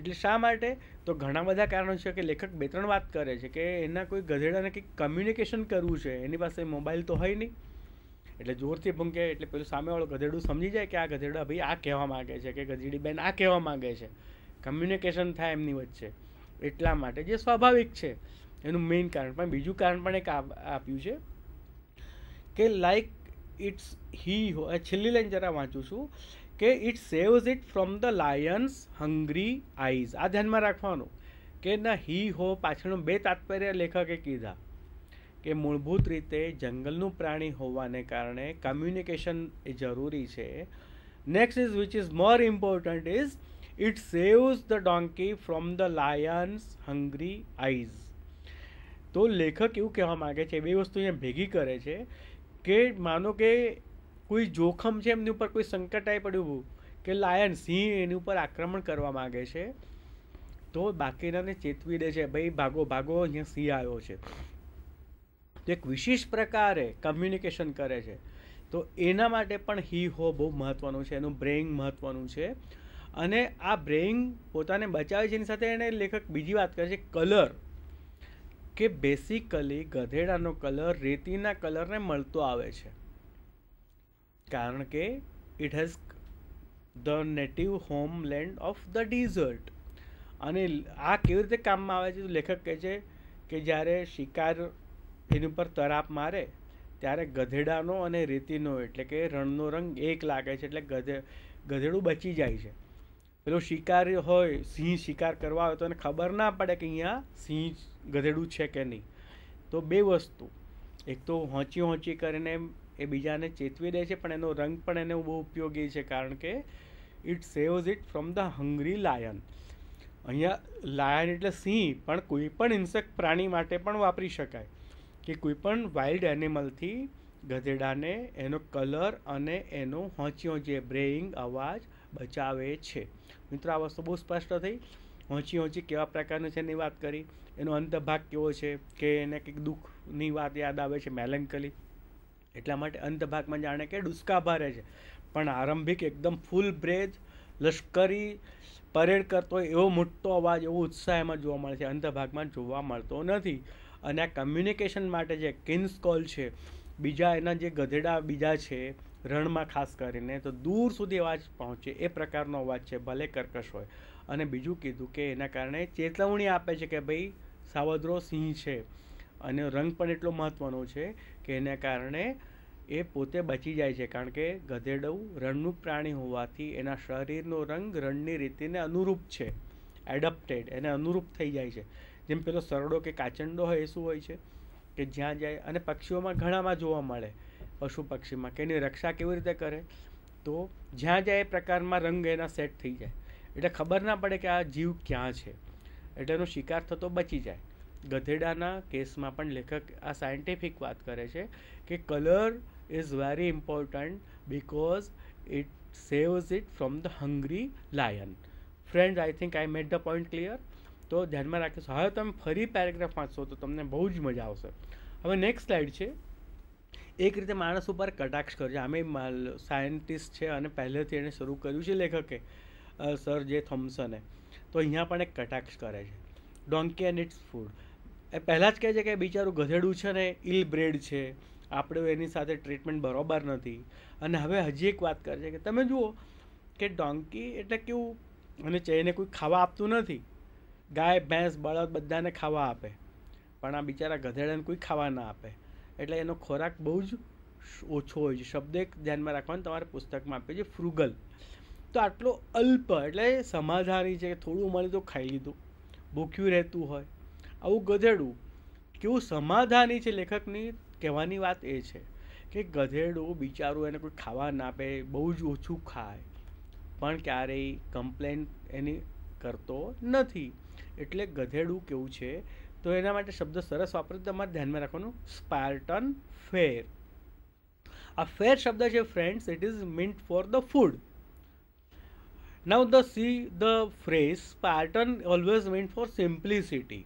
એટલે શા માટે તો ઘણા બધા કારણો છે કે લેખક બે ત્રણ વાત કરે છે કે એના કોઈ ગધેડાને કંઈક કમ્યુનિકેશન કરવું છે એની પાસે મોબાઈલ તો હોય નહીં એટલે જોરથી ભૂંકે એટલે પેલું સામેવાળું ગધેડું સમજી જાય કે આ ગધેડા ભાઈ આ કહેવા માગે છે કે ગધેડી બેન આ કહેવા માગે છે કમ્યુનિકેશન થાય એમની વચ્ચે એટલા માટે જે સ્વાભાવિક છે એનું મેઇન કારણ પણ બીજું કારણ પણ એક આપ્યું છે કે લાઈક ઇટ્સ હી છેલ્લી લાઈન જરા વાંચું છું કે it saves it from the lion's hungry eyes આ ધ્યાનમાં રાખવાનું કે ના હી હો પાછળનું બે તાત્પર્ય લેખકે કીધા કે મૂળભૂત રીતે જંગલનું પ્રાણી હોવાને કારણે કમ્યુનિકેશન એ જરૂરી છે next is which is more important is It saves the donkey from the lion's hungry eyes તો લેખક એવું કહેવા માગે છે બે વસ્તુ અહીંયા ભેગી કરે છે કે માનો કે કોઈ જોખમ છે એમની ઉપર કોઈ સંકટ આવી પડ્યું કે લાયન સિંહ એની ઉપર આક્રમણ કરવા માગે છે તો બાકીનાને ચેતવી દે છે ભાઈ ભાગો ભાગો અહીંયા સિંહ આવ્યો છે તો એક વિશેષ પ્રકારે કમ્યુનિકેશન કરે છે તો એના માટે પણ હી હો બહુ મહત્ત્વનું છે એનું બ્રેઇંગ મહત્ત્વનું છે અને આ બ્રેઇંગ પોતાને બચાવે છે એની સાથે એણે લેખક બીજી વાત કરે છે કલર કે બેસિકલી ગધેડાનો કલર રેતીના કલરને મળતો આવે છે કારણ કે it has the native homeland of the desert અને આ કેવી રીતે કામમાં આવે છે તો લેખક કહે છે કે જ્યારે શિકાર એની ઉપર તરાપ મારે ત્યારે ગધેડાનો અને રેતીનો એટલે કે રણનો રંગ એક લાગે છે એટલે ગધે ગધેડું બચી જાય છે પેલો શિકારી હોય સિંહ શિકાર કરવા આવે તો એને ખબર ના પડે કે અહીંયા સિંહ ગધેડું છે કે નહીં તો બે વસ્તુ એક તો હોંચી હોંચી કરીને એ બીજાને ચેતવી દે છે પણ એનો રંગ પણ એને બહુ ઉપયોગી છે કારણ કે it saves it from the hungry lion અહીંયા લાયન એટલે સિંહ પણ કોઈ પણ ઇન્સેક્ટ પ્રાણી માટે પણ વાપરી શકાય કે કોઈ પણ વાઇલ્ડ એનિમલથી ગધેડાને એનો કલર અને એનો હોંચી હોંચી બ્રેઇંગ અવાજ બચાવે છે મિત્રો આ વસ્તુ બહુ સ્પષ્ટ થઈ હોંચી હોંચી કેવા પ્રકારનું છે એની વાત કરી એનો અંતભાગ કેવો છે કે એને કંઈક દુઃખની વાત યાદ આવે છે મેલેન્કલી એટલા માટે અંતભાગમાં જાણે કે ડુસકા ભરે છે પણ આરંભિક એકદમ ફૂલ બ્રેજ લશ્કરી પરેડ કરતો એવો મોટો અવાજ એવો ઉત્સાહ એમાં જોવા મળે છે અંતભાગમાં જોવા મળતો નથી અને આ કમ્યુનિકેશન માટે જે કિન્સ કોલ છે બીજા એના જે ગધેડા બીજા છે રણમાં ખાસ કરીને તો દૂર સુધી અવાજ પહોંચે એ પ્રકારનો અવાજ છે ભલે કર્કશ હોય અને બીજું કીધું કે એના કારણે ચેતવણી આપે છે કે ભાઈ સાવદરો સિંહ છે અને રંગ પણ એટલો મહત્ત્વનો છે કે એના કારણે એ પોતે બચી જાય છે કારણ કે ગધેડવું રણનું પ્રાણી હોવાથી એના શરીરનો રંગ રણની રીતિને અનુરૂપ છે એડપ્ટેડ એને અનુરૂપ થઈ જાય છે જેમ પેલો સરડો કે કાચંડો હોય એ શું હોય છે કે જ્યાં જાય અને પક્ષીઓમાં ઘણામાં જોવા મળે પશુ પક્ષીમાં કે એની રક્ષા કેવી રીતે કરે તો જ્યાં જ્યાં એ પ્રકારમાં રંગ એના સેટ થઈ જાય એટલે ખબર ના પડે કે આ જીવ ક્યાં છે એટલે એનો શિકાર થતો બચી જાય ગધેડાના કેસમાં પણ લેખક આ સાયન્ટિફિક વાત કરે છે કે colour is very important because it saves it from the hungry lion friend I think I made the point clear તો ધ્યાનમાં રાખીશું હવે તમે ફરી પેરેગ્રાફ વાંચશો તો તમને બહુ જ મજા આવશે હવે નેક્સ્ટ સ્લાઇડ છે એક રીતે માણસ ઉપર કટાક્ષ કર્યો છે આમે સાયન્ટિસ્ટ છે અને પહેલેથી એણે શરૂ કર્યું છે લેખકે સર જે થોમ્સને તો અહીંયા પણ એક કટાક્ષ કરે છે ડોન્કી એન્ડ ઇટ્સ ફૂડ એ પહેલાં જ કહે છે કે બિચારું ગધેડું છે ને ઇલ બ્રેડ છે આપણે એની સાથે ટ્રીટમેન્ટ બરોબર નથી અને હવે હજી એક વાત કરે છે કે તમે જુઓ કે ડોન્કી એટલે કેવું અને એને કોઈ ખાવા આપતું નથી ગાય ભેંસ બળદ બધાને ખાવા આપે પણ આ બિચારા ગધેડાને કોઈ ખાવા ના આપે એટલે એનો ખોરાક બહુ જ ઓછો હોય છે શબ્દ એક ધ્યાનમાં રાખવાનું તમારે પુસ્તકમાં આપ્યું છે ફ્રુગલ તો આટલો અલ્પ એટલે સમાધાની છે કે થોડું મળ્યું તો ખાઈ લીધું ભૂખ્યું રહેતું હોય આવું ગધેડું કેવું સમાધાની છે લેખકની કહેવાની વાત એ છે કે ગધેડું બિચારું એને કોઈ ખાવા ના આપે બહુ જ ઓછું ખાય પણ ક્યારેય કમ્પ્લેન એની કરતો નથી એટલે ગધેડું કેવું છે તો એના માટે શબ્દ સરસ વાપરો તમારે ધ્યાનમાં રાખવાનું સ્પાર્ટન ફેર આ ફેર શબ્દ છે friends it is meant for the food now the see the phrase spartan always meant for simplicity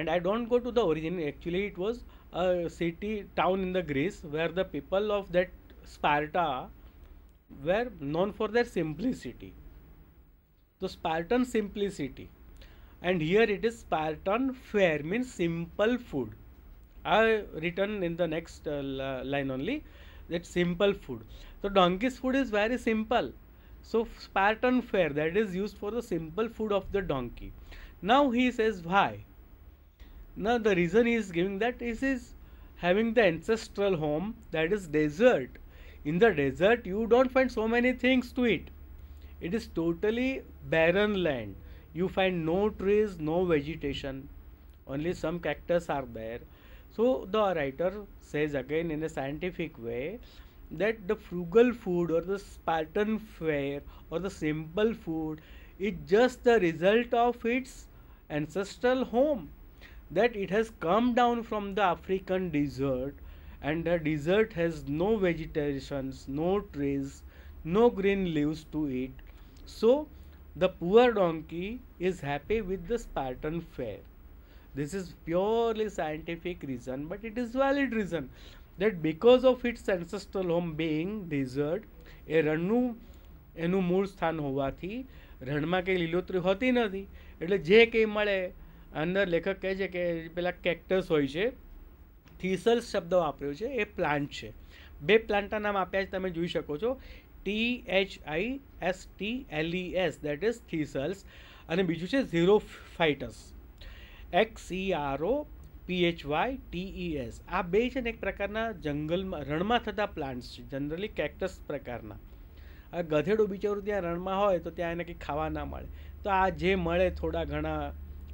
and i don't go to the origin actually it was a city town in the greece where the people of that sparta were known for their simplicity the spartan simplicity and here it is Spartan fare means simple food. I written in the next uh, line only that simple food. So donkey's food is very simple. So Spartan fare that is used for the simple food of the donkey. Now he says why? Now the reason he is giving that is is having the ancestral home that is desert. In the desert you don't find so many things to eat. It is totally barren land you find no trees no vegetation only some cactus are there so the writer says again in a scientific way that the frugal food or the spartan fare or the simple food is just the result of its ancestral home that it has come down from the african desert and the desert has no vegetations no trees no green leaves to eat. so The poor donkey is happy with the Spartan fare. This is purely scientific reason, but it is valid reason that because of its ancestral home being desert, એ રણનું એનું મૂળ સ્થાન હોવાથી રણમાં કંઈ લીલોતરી હોતી નથી એટલે જે કંઈ મળે અંદર લેખક કહે છે કે પેલા કેક્ટસ હોય છે થીસલ્સ શબ્દ વાપર્યો છે એ પ્લાન્ટ છે બે પ્લાન્ટના નામ આપ્યા છે તમે જોઈ શકો છો T H I S T L E S that is thistles અને બીજું છે xerophytes X E R O E S આ બે છે ને એક પ્રકારના જંગલમાં રણમાં થતા પ્લાન્ટ્સ છે જનરલી કેક્ટસ પ્રકારના આ ગધેડો બિચારું ત્યાં રણમાં હોય તો ત્યાં એને કંઈ ખાવા ના મળે તો આ જે મળે થોડા ઘણા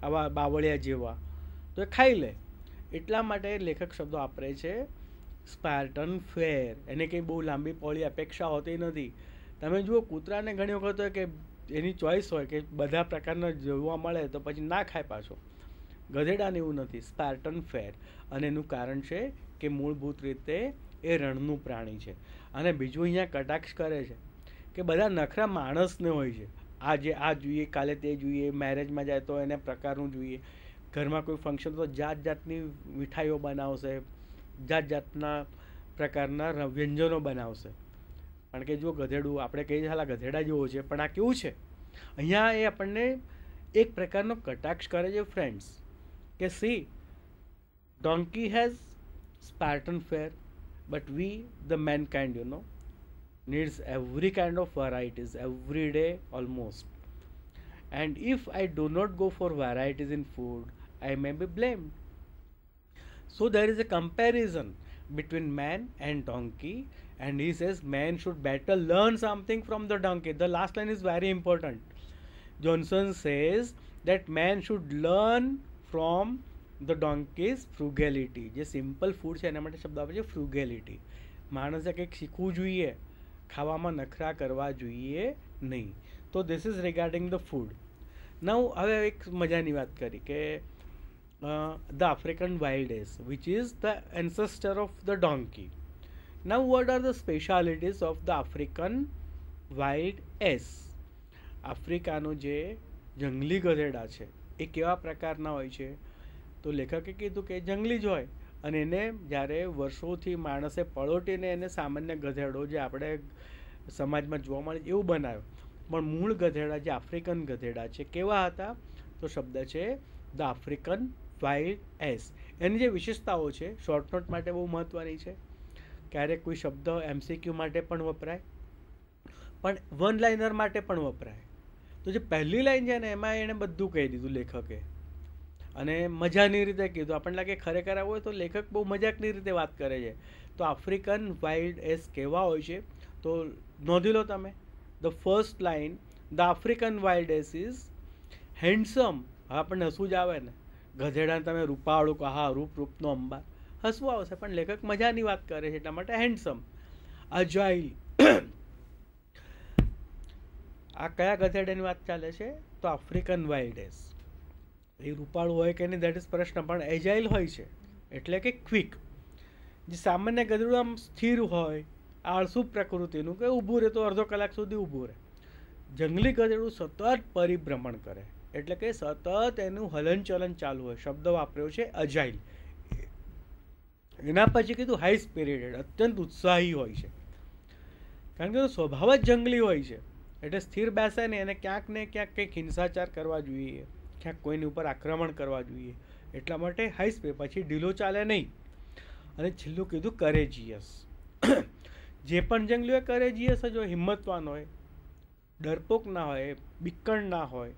આવા બાવળિયા જેવા તો એ ખાઈ લે એટલા માટે લેખક શબ્દો વાપરે છે સ્પાર્ટન ફેર એને કંઈ બહુ લાંબી પોળી અપેક્ષા હોતી નથી તમે જુઓ કૂતરાને ઘણી વખત હોય કે એની ચોઈસ હોય કે બધા પ્રકારના જોવા મળે તો પછી ના ખાય પાછો ગધેડાને એવું નથી સ્પાર્ટન ફેર અને એનું કારણ છે કે મૂળભૂત રીતે એ રણનું પ્રાણી છે અને બીજું અહીંયા કટાક્ષ કરે છે કે બધા નખરા માણસને હોય છે આજે આ જોઈએ કાલે તે જોઈએ મેરેજમાં જાય તો એને પ્રકારનું જોઈએ ઘરમાં કોઈ ફંક્શન તો જાત જાતની મીઠાઈઓ બનાવશે જાત જાતના પ્રકારના વ્યંજનો બનાવશે કારણ કે જો ગધેડું આપણે કહીએ હાલા ગધેડા જેવો છે પણ આ કેવું છે અહીંયા એ આપણને એક પ્રકારનો કટાક્ષ કરે છે ફ્રેન્ડ્સ કે see donkey has spartan fare but we the mankind you know needs every kind of varieties every day almost and if I do not go for varieties in food I may be blamed So there is a comparison between man and donkey and he says man should better learn something from the donkey. The last line is very important. Johnson says that man should learn from the donkey's frugality જે simple food છે એના માટે શબ્દ આપે છે ફ્રુગેલિટી માણસે કંઈક શીખવું જોઈએ ખાવામાં નખરા કરવા જોઈએ નહીં તો this is regarding the food now હવે એક મજાની વાત કરી કે uh, the African wild ass, which is the ancestor of the donkey. Now, what are the specialities of the African wild ass આફ્રિકાનો જે જંગલી ગધેડા છે એ કેવા પ્રકારના હોય છે તો લેખકે કીધું કે જંગલી જ હોય અને એને જ્યારે વર્ષોથી માણસે પળોટીને એને સામાન્ય ગધેડો જે આપણે સમાજમાં જોવા મળે એવું બનાવ્યો પણ મૂળ ગધેડા જે આફ્રિકન ગધેડા છે કેવા હતા તો શબ્દ છે ધ આફ્રિકન વાય એસ એની જે વિશેષતાઓ છે શોર્ટ નોટ માટે બહુ મહત્ત્વની છે ક્યારેક કોઈ શબ્દ એમસીક્યુ માટે પણ વપરાય પણ વન લાઇનર માટે પણ વપરાય તો જે પહેલી લાઈન છે ને એમાં એણે બધું કહી દીધું લેખકે અને મજાની રીતે કીધું આપણને લાગે ખરેખર આવું હોય તો લેખક બહુ મજાકની રીતે વાત કરે છે તો આફ્રિકન વાઇલ્ડ એસ કહેવા હોય છે તો નોંધી લો તમે the first line the African wild ass is handsome હવે આપણને હસવું જ આવે ને ગધેડાને તમે રૂપાળું કહો હા રૂપ રૂપનો અંબાર હસવું આવશે પણ લેખક મજાની વાત કરે છે એટલા માટે હેન્ડસમ અજાઇલ આ કયા ગધેડાની વાત ચાલે છે તો આફ્રિકન વાઇલ્ડેસ એ રૂપાળું હોય કે નહીં દેટ ઇઝ પ્રશ્ન પણ એજાઇલ હોય છે એટલે કે ક્વિક જે સામાન્ય ગધેડું આમ સ્થિર હોય આળસુ પ્રકૃતિનું કે ઊભું રહે તો અડધો કલાક સુધી ઊભું રહે જંગલી ગધેડું સતત પરિભ્રમણ કરે એટલે કે સતત એનું હલનચલન ચાલુ હોય શબ્દ વાપર્યો છે અજાઇલ એના પછી કીધું હાઈ સ્પિરિટેડ અત્યંત ઉત્સાહી હોય છે કારણ કે સ્વભાવ જ જંગલી હોય છે એટલે સ્થિર બેસે ને એને ક્યાંક ને ક્યાંક કંઈક હિંસાચાર કરવા જોઈએ ક્યાંક કોઈની ઉપર આક્રમણ કરવા જોઈએ એટલા માટે હાઈ સ્પે પછી ઢીલો ચાલે નહીં અને છેલ્લું કીધું કરેજીયસ જે પણ જંગલી હોય કરેજીયસ જ હોય હિંમતવાન હોય ડરપોક ના હોય બિક્કણ ના હોય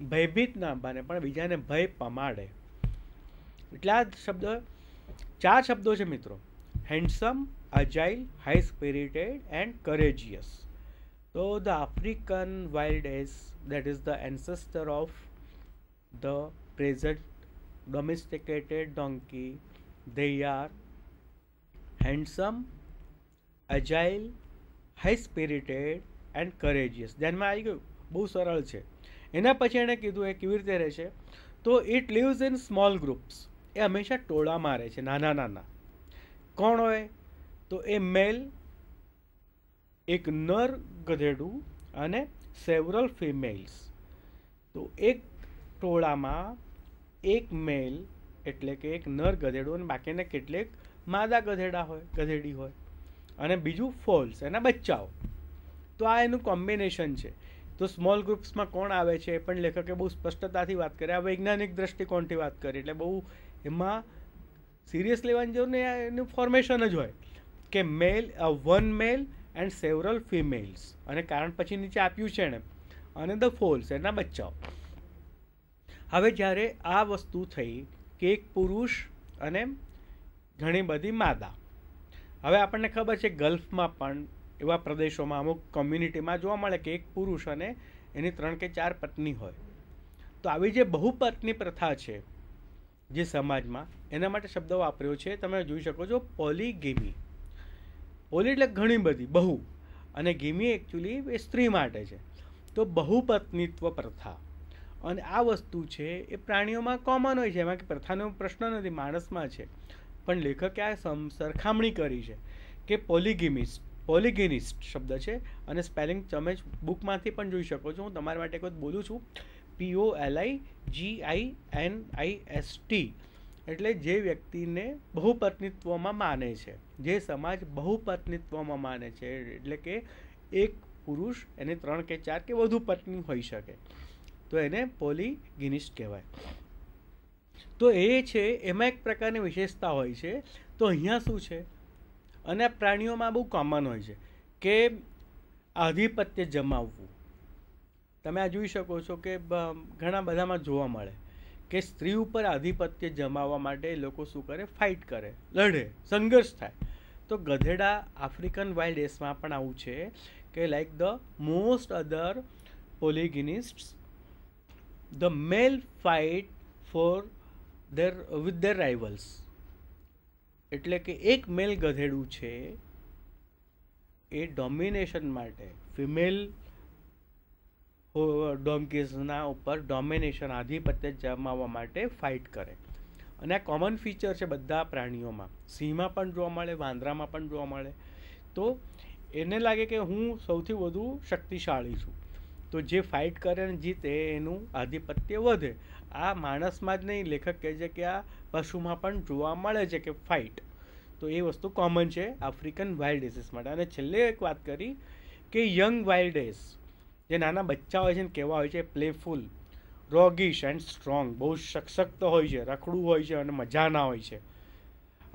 ભયભીત ના બને પણ બીજાને ભય પમાડે એટલા જ શબ્દ ચાર શબ્દો છે મિત્રો handsome agile high spirited and courageous તો the African wild ass that is the ancestor of the present domesticated donkey they are handsome agile high spirited and courageous ધ્યાનમાં આવી ગયું બહુ સરળ છે એના પછી એણે કીધું એ કેવી રીતે રહે છે તો it lives in small groups એ હંમેશા ટોળામાં રહે છે નાના નાના કોણ હોય તો એ મેલ એક નર ગધેડું અને સેવરલ ફિમેલ્સ તો એક ટોળામાં એક મેલ એટલે કે એક નર ગધેડું અને બાકીને કેટલેક માદા ગધેડા હોય ગધેડી હોય અને બીજું ફોલ્સ એના બચ્ચાઓ તો આ એનું કોમ્બિનેશન છે તો સ્મોલ ગ્રુપ્સમાં કોણ આવે છે એ પણ લેખકે બહુ સ્પષ્ટતાથી વાત કરી આ વૈજ્ઞાનિક દ્રષ્ટિકોણથી વાત કરી એટલે બહુ એમાં સિરિયસ લેવાની જરૂર ને એનું ફોર્મેશન જ હોય કે male one male and several females અને કારણ પછી નીચે આપ્યું છે એણે અને ધ ફોલ્સ એના બચ્ચાઓ હવે જ્યારે આ વસ્તુ થઈ કે એક પુરુષ અને ઘણી બધી માદા હવે આપણને ખબર છે ગલ્ફમાં પણ એવા પ્રદેશોમાં અમુક કોમ્યુનિટીમાં જોવા મળે કે એક પુરુષ અને એની ત્રણ કે ચાર પત્ની હોય તો આવી જે બહુપત્ની પ્રથા છે જે સમાજમાં એના માટે શબ્દ વાપર્યો છે તમે જોઈ શકો છો પોલીગેમી પોલી એટલે ઘણી બધી બહુ અને ગેમી એકચ્યુઅલી એ સ્ત્રી માટે છે તો બહુપત્નીત્વ પ્રથા અને આ વસ્તુ છે એ પ્રાણીઓમાં કોમન હોય છે એમાં કે પ્રથાનો પ્રશ્ન નથી માણસમાં છે પણ લેખકે આ સરખામણી કરી છે કે પોલીગેમિસ્ટ પોલિગેનિસ્ટ શબ્દ છે અને સ્પેલિંગ તમે બુકમાંથી પણ જોઈ શકો છો હું તમારા માટે કોઈ બોલું છું P O L I G I N I S T એટલે જે વ્યક્તિને બહુપત્નિત્વમાં માને છે જે સમાજ બહુપત્નિત્વમાં માને છે એટલે કે એક પુરુષ એને ત્રણ કે ચાર કે વધુ પત્ની હોઈ શકે તો એને પોલિગિનિસ્ટ કહેવાય તો એ છે એમાં એક પ્રકારની વિશેષતા હોય છે તો અહીંયા શું છે અને આ પ્રાણીઓમાં બહુ કોમન હોય છે કે આધિપત્ય જમાવવું તમે આ જોઈ શકો છો કે ઘણા બધામાં જોવા મળે કે સ્ત્રી ઉપર આધિપત્ય જમાવવા માટે એ લોકો શું કરે ફાઇટ કરે લડે સંઘર્ષ થાય તો ગધેડા આફ્રિકન વાઇલ્ડ એસમાં પણ આવું છે કે like the most other polygynist the male fight for their with their rivals એટલે કે એક મેલ ગધેડું છે એ ડોમિનેશન માટે ફિમેલ ડોમકીઝના ઉપર ડોમિનેશન આધિપત્ય જમાવવા માટે ફાઇટ કરે અને આ કોમન ફીચર છે બધા પ્રાણીઓમાં સિંહમાં પણ જોવા મળે વાંદરામાં પણ જોવા મળે તો એને લાગે કે હું સૌથી વધુ શક્તિશાળી છું તો જે ફાઇટ કરે અને જીતે એનું આધિપત્ય વધે આ માણસમાં જ નહીં લેખક કહે છે કે આ પશુમાં પણ જોવા મળે છે કે ફાઇટ તો એ વસ્તુ કોમન છે આફ્રિકન વાઇલ્ડ ડિસીસ માટે અને છેલ્લે એક વાત કરી કે યંગ વાઇલ્ડ ડેઝ જે નાના બચ્ચા હોય છે ને કેવા હોય છે પ્લેફુલ રોગીશ એન્ડ સ્ટ્રોંગ બહુ સશક્ત હોય છે રખડું હોય છે અને મજાના હોય છે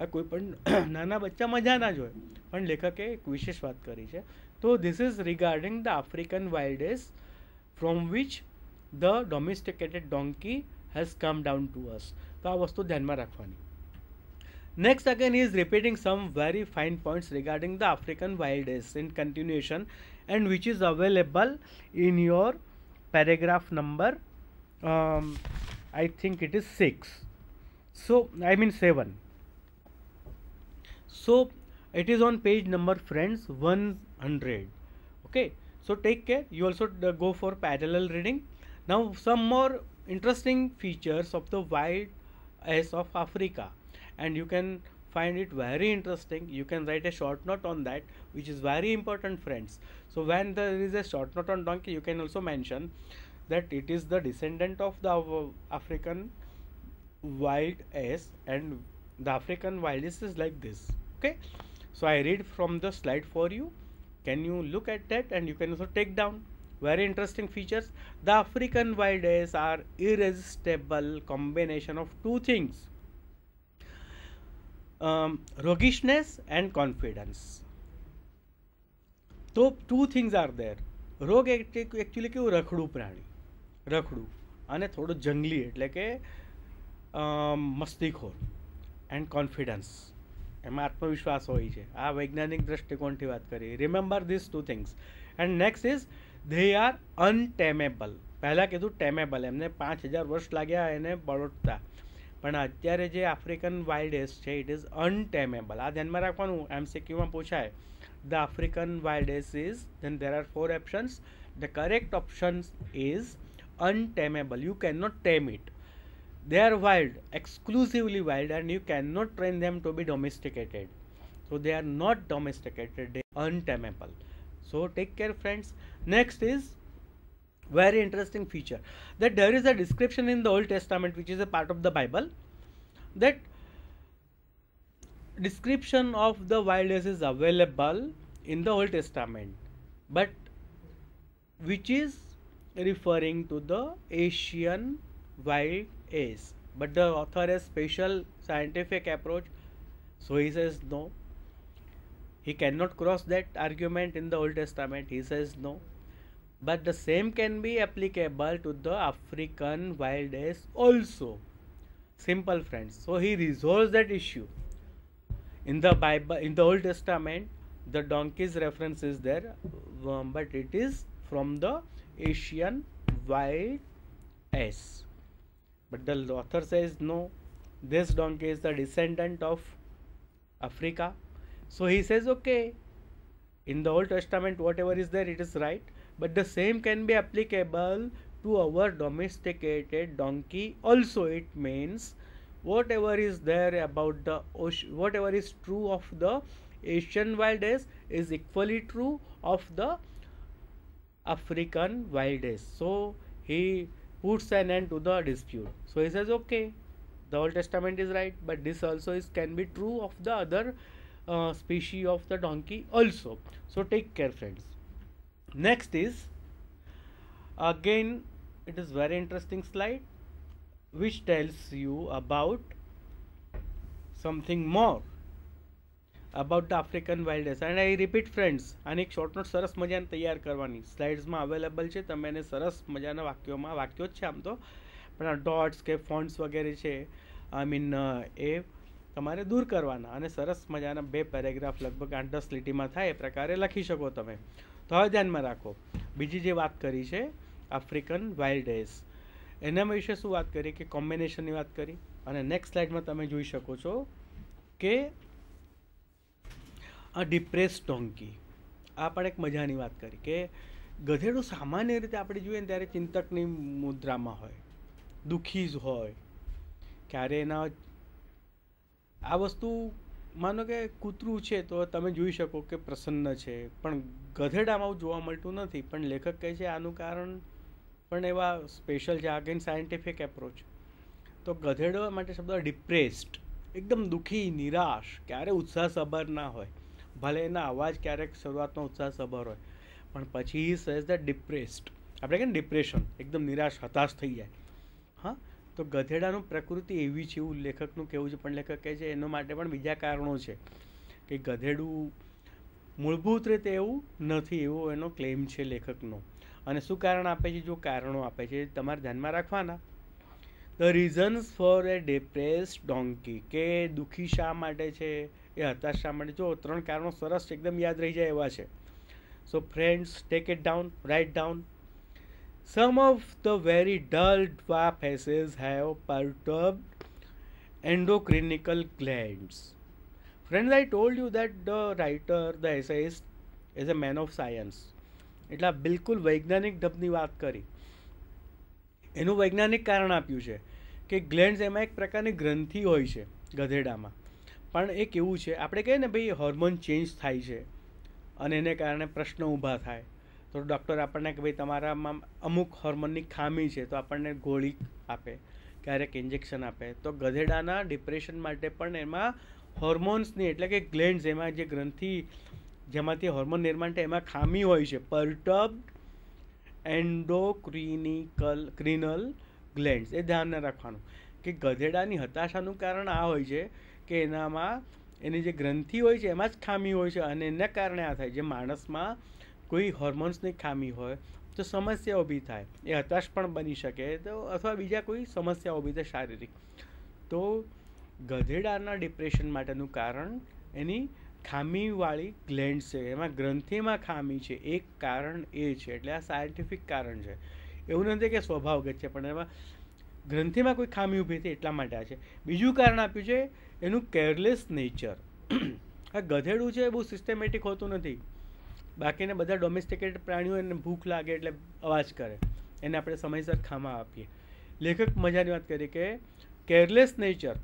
આ કોઈ પણ નાના બચ્ચા મજાના જ હોય પણ લેખકે એક વિશેષ વાત કરી છે તો this is regarding the African wild ass from which the domesticated donkey has come down to us તો આ વસ્તુ ધ્યાનમાં રાખવાની Next again he is repeating some very fine points regarding the African wild ass in continuation and which is available in your paragraph number um, I think it is 6. So I mean 7. So it is on page number friends 100 okay so take care you also uh, go for parallel reading now some more interesting features of the wild as of africa and you can find it very interesting you can write a short note on that which is very important friends so when there is a short note on donkey you can also mention that it is the descendant of the african wild ass and the african wild ass is like this okay so i read from the slide for you can you look at that and you can also take down very interesting features the african wild ass are irresistible combination of two things roguishness and confidence તો two things are there rogue actually કેવું રખડું પ્રાણી રખડું અને થોડું જંગલી એટલે કે મસ્તીખોર and confidence એમાં આત્મવિશ્વાસ હોય છે આ વૈજ્ઞાનિક દ્રષ્ટિકોણથી વાત કરી remember this two things and next is they are untamable પહેલાં કીધું ટેમેબલ એમને પાંચ હજાર વર્ષ લાગ્યા એને બળોટતા પણ અત્યારે જે આફ્રિકન વાઇલ્ડ એસ છે ઇટ ઇઝ અનટેમેબલ આ ધ્યાનમાં રાખવાનું એમસીક્યુમાં પૂછાય the African wild ass is then there are four options the correct options is untamable you can not tame it they are wild exclusively wild and you cannot train them to be domesticated so they are not domesticated they are untamable so take care friends next is very interesting feature that there is a description in the old testament which is a part of the bible that description of the wild ass is available in the old testament but which is referring to the asian wild ass but the author has special scientific approach so he says no he cannot cross that argument in the old testament he says no but the same can be applicable to the African wild ass also. Simple friends. So he resolves that issue. In the Bible, in the Old Testament, the donkey's reference is there, um, but it is from the Asian wild ass. But the author says no, this donkey is the descendant of Africa. So he says okay. In the Old Testament, whatever is there, it is right but the same can be applicable to our domesticated donkey also it means whatever is there about the ocean whatever is true of the asian wild ass is equally true of the african wild ass so he puts an end to the dispute so he says okay the old testament is right but this also is can be true of the other uh, species of the donkey also so take care friends next is again it is very interesting slide which tells you about something more about the African wildness and I repeat friends આની એક short note સરસ મજાને તૈયાર કરવાની સ્લાઇડ્સમાં available છે તમે એને સરસ મજાના વાક્યોમાં વાક્યો જ છે આમ તો પણ આ ડોટ્સ કે ફોન્ટ્સ વગેરે છે આઈ મીન એ તમારે દૂર કરવાના અને સરસ મજાના બે પેરેગ્રાફ લગભગ આઠ દસ લીટીમાં થાય એ પ્રકારે લખી શકો તમે તો હવે ધ્યાનમાં રાખો બીજી જે વાત કરી છે આફ્રિકન વાઇલ્ડ ડેઝ એના વિશે શું વાત કરી કે કોમ્બિનેશનની વાત કરી અને નેક્સ્ટ સ્લાઇડમાં તમે જોઈ શકો છો કે આ ડિપ્રેસ ટોંકી આ પણ એક મજાની વાત કરી કે ગધેડું સામાન્ય રીતે આપણે જોઈએ ને ત્યારે ચિંતકની મુદ્રામાં હોય દુઃખી જ હોય ક્યારે એના આ વસ્તુ માનો કે કૂતરું છે તો તમે જોઈ શકો કે પ્રસન્ન છે પણ ગધેડામાં આવું જોવા મળતું નથી પણ લેખક કહે છે આનું કારણ પણ એવા સ્પેશિયલ છે અગેન સાયન્ટિફિક એપ્રોચ તો ગધેડો માટે શબ્દ ડિપ્રેસ્ડ એકદમ દુઃખી નિરાશ ક્યારે ઉત્સાહ સભર ના હોય ભલે એના અવાજ ક્યારેક શરૂઆતમાં ઉત્સાહ સભર હોય પણ પછી હી સેઝ ધ ડિપ્રેસ્ડ આપણે કે ડિપ્રેશન એકદમ નિરાશ હતાશ થઈ જાય હા તો ગધેડાનું પ્રકૃતિ એવી છે એવું લેખકનું કહેવું છે પણ લેખક કહે છે એના માટે પણ બીજા કારણો છે કે ગધેડું મૂળભૂત રીતે એવું નથી એવો એનો ક્લેમ છે લેખકનો અને શું કારણ આપે છે જો કારણો આપે છે તમારે ધ્યાનમાં રાખવાના the reasons for a depress donkey કે દુઃખી શા માટે છે એ હતાશ શા માટે જો ત્રણ કારણો સરસ એકદમ યાદ રહી જાય એવા છે so friends take it down write down Some of the very dull faces have perturbed endocrinical glands. Friends, I told you that the writer, the essayist, is a man of science. એટલે આ બિલકુલ વૈજ્ઞાનિક ઢબની વાત કરી એનું વૈજ્ઞાનિક કારણ આપ્યું છે કે ગ્લેન્ડ્સ એમાં એક પ્રકારની ગ્રંથિ હોય છે ગધેડામાં પણ એ કેવું છે આપણે કહીએ ને ભાઈ હોર્મોન ચેન્જ થાય છે અને એને કારણે પ્રશ્નો ઊભા થાય તો ડૉક્ટર આપણને કે ભાઈ તમારામાં અમુક હોર્મોનની ખામી છે તો આપણને ગોળી આપે ક્યારેક ઇન્જેક્શન આપે તો ગધેડાના ડિપ્રેશન માટે પણ એમાં હોર્મોન્સની એટલે કે ગ્લેન્ડ્સ એમાં જે ગ્રંથિ જેમાંથી હોર્મોન નિર્માણ થાય એમાં ખામી હોય છે પરટબ એન્ડોક્રિનિકલ ક્રિનલ ગ્લેન્ડ્સ એ ધ્યાનમાં રાખવાનું કે ગધેડાની હતાશાનું કારણ આ હોય છે કે એનામાં એની જે ગ્રંથિ હોય છે એમાં જ ખામી હોય છે અને એના કારણે આ થાય જે માણસમાં કોઈ હોર્મોન્સની ખામી હોય તો સમસ્યા ઊભી થાય એ હતાશ પણ બની શકે તો અથવા બીજા કોઈ સમસ્યા ઊભી થાય શારીરિક તો ગધેડાના ડિપ્રેશન માટેનું કારણ એની ખામીવાળી ગ્લેન્ડ છે એમાં ગ્રંથિમાં ખામી છે એક કારણ એ છે એટલે આ સાયન્ટિફિક કારણ છે એવું નથી કે સ્વભાવગત છે પણ એમાં ગ્રંથિમાં કોઈ ખામી ઊભી થઈ એટલા માટે આ છે બીજું કારણ આપ્યું છે એનું કેરલેસ નેચર આ ગધેડું છે એ બહુ સિસ્ટેમેટિક હોતું નથી બાકીને બધા ડોમેસ્ટિકેટેડ પ્રાણીઓ એને ભૂખ લાગે એટલે અવાજ કરે એને આપણે સમયસર ખામા આપીએ લેખક મજાની વાત કરી કે કેરલેસ નેચર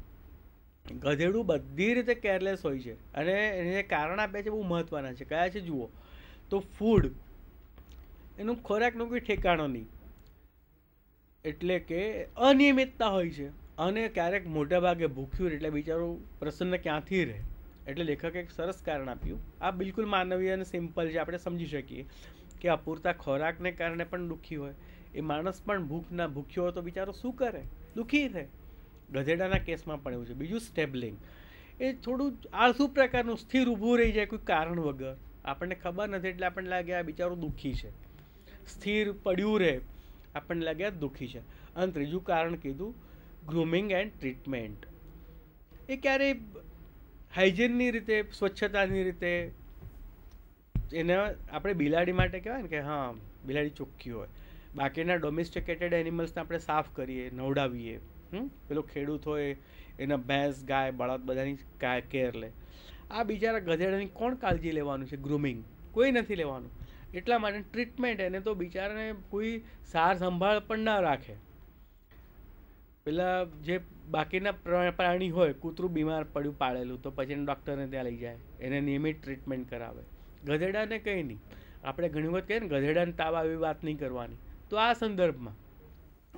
ગધેડું બધી રીતે કેરલેસ હોય છે અને એને કારણ આપે છે બહુ મહત્ત્વના છે કયા છે જુઓ તો ફૂડ એનું ખોરાકનું કોઈ ઠેકાણો નહીં એટલે કે અનિયમિતતા હોય છે અને ક્યારેક મોટાભાગે ભૂખ્યું એટલે બિચારું પ્રસન્ન ક્યાંથી રહે એટલે લેખકે એક સરસ કારણ આપ્યું આ બિલકુલ માનવીય અને સિમ્પલ છે આપણે સમજી શકીએ કે અપૂરતા ખોરાકને કારણે પણ દુઃખી હોય એ માણસ પણ ભૂખના ભૂખ્યો હોય તો બિચારો શું કરે દુઃખી થાય ગધેડાના કેસમાં પણ એવું છે બીજું સ્ટેબલિંગ એ થોડું આળસુ પ્રકારનું સ્થિર ઊભું રહી જાય કોઈ કારણ વગર આપણને ખબર નથી એટલે આપણને લાગે આ બિચારો દુઃખી છે સ્થિર પડ્યું રહે આપણને લાગે આ દુઃખી છે અને ત્રીજું કારણ કીધું ગ્રૂમિંગ એન્ડ ટ્રીટમેન્ટ એ ક્યારેય હાઇજીનની રીતે સ્વચ્છતાની રીતે એને આપણે બિલાડી માટે કહેવાય ને કે હા બિલાડી ચોખ્ખી હોય બાકીના ડોમેસ્ટિકેટેડ એનિમલ્સને આપણે સાફ કરીએ નવડાવીએ પેલો ખેડૂત હોય એના ભેંસ ગાય બળદ બધાની કેર લે આ બિચારા ગધેડાની કોણ કાળજી લેવાનું છે ગ્રુમિંગ કોઈ નથી લેવાનું એટલા માટે ટ્રીટમેન્ટ એને તો બિચારાને કોઈ સાર સંભાળ પણ ના રાખે પેલા જે બાકીના પ્રાણી હોય કૂતરું બીમાર પડ્યું પાળેલું તો પછી ડૉક્ટરને ત્યાં લઈ જાય એને નિયમિત ટ્રીટમેન્ટ કરાવે ગધેડાને કંઈ નહીં આપણે ઘણી વખત કહીએ ને ગધેડાને તાવ આવી વાત નહીં કરવાની તો આ સંદર્ભમાં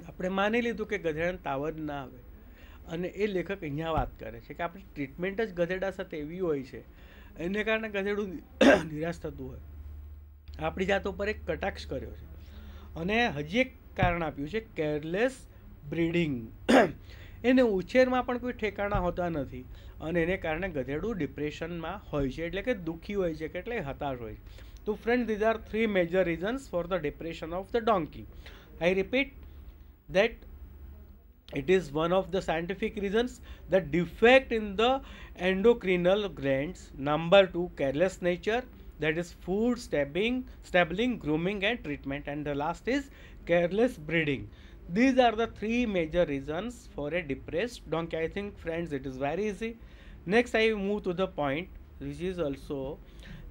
આપણે માની લીધું કે ગધેડાને તાવ જ ના આવે અને એ લેખક અહીંયા વાત કરે છે કે આપણી ટ્રીટમેન્ટ જ ગધેડા સાથે એવી હોય છે એને કારણે ગધેડું નિરાશ થતું હોય આપણી જાત ઉપર એક કટાક્ષ કર્યો છે અને હજી એક કારણ આપ્યું છે કેરલેસ બ્રીડિંગ એને ઉછેરમાં પણ કોઈ ઠેકાણા હોતા નથી અને એને કારણે ગધેડું ડિપ્રેશનમાં હોય છે એટલે કે દુઃખી હોય છે કે એટલે હતાશ હોય છે તો friend these are three major reasons for the depression of the donkey I repeat that it is one of the scientific reasons the defect in the endocrinal glands number two careless nature that is food stabbing stabling grooming and treatment and the last is careless breeding These are the three major reasons for a depressed donkey. I think friends it is very easy. Next I move to the point which is also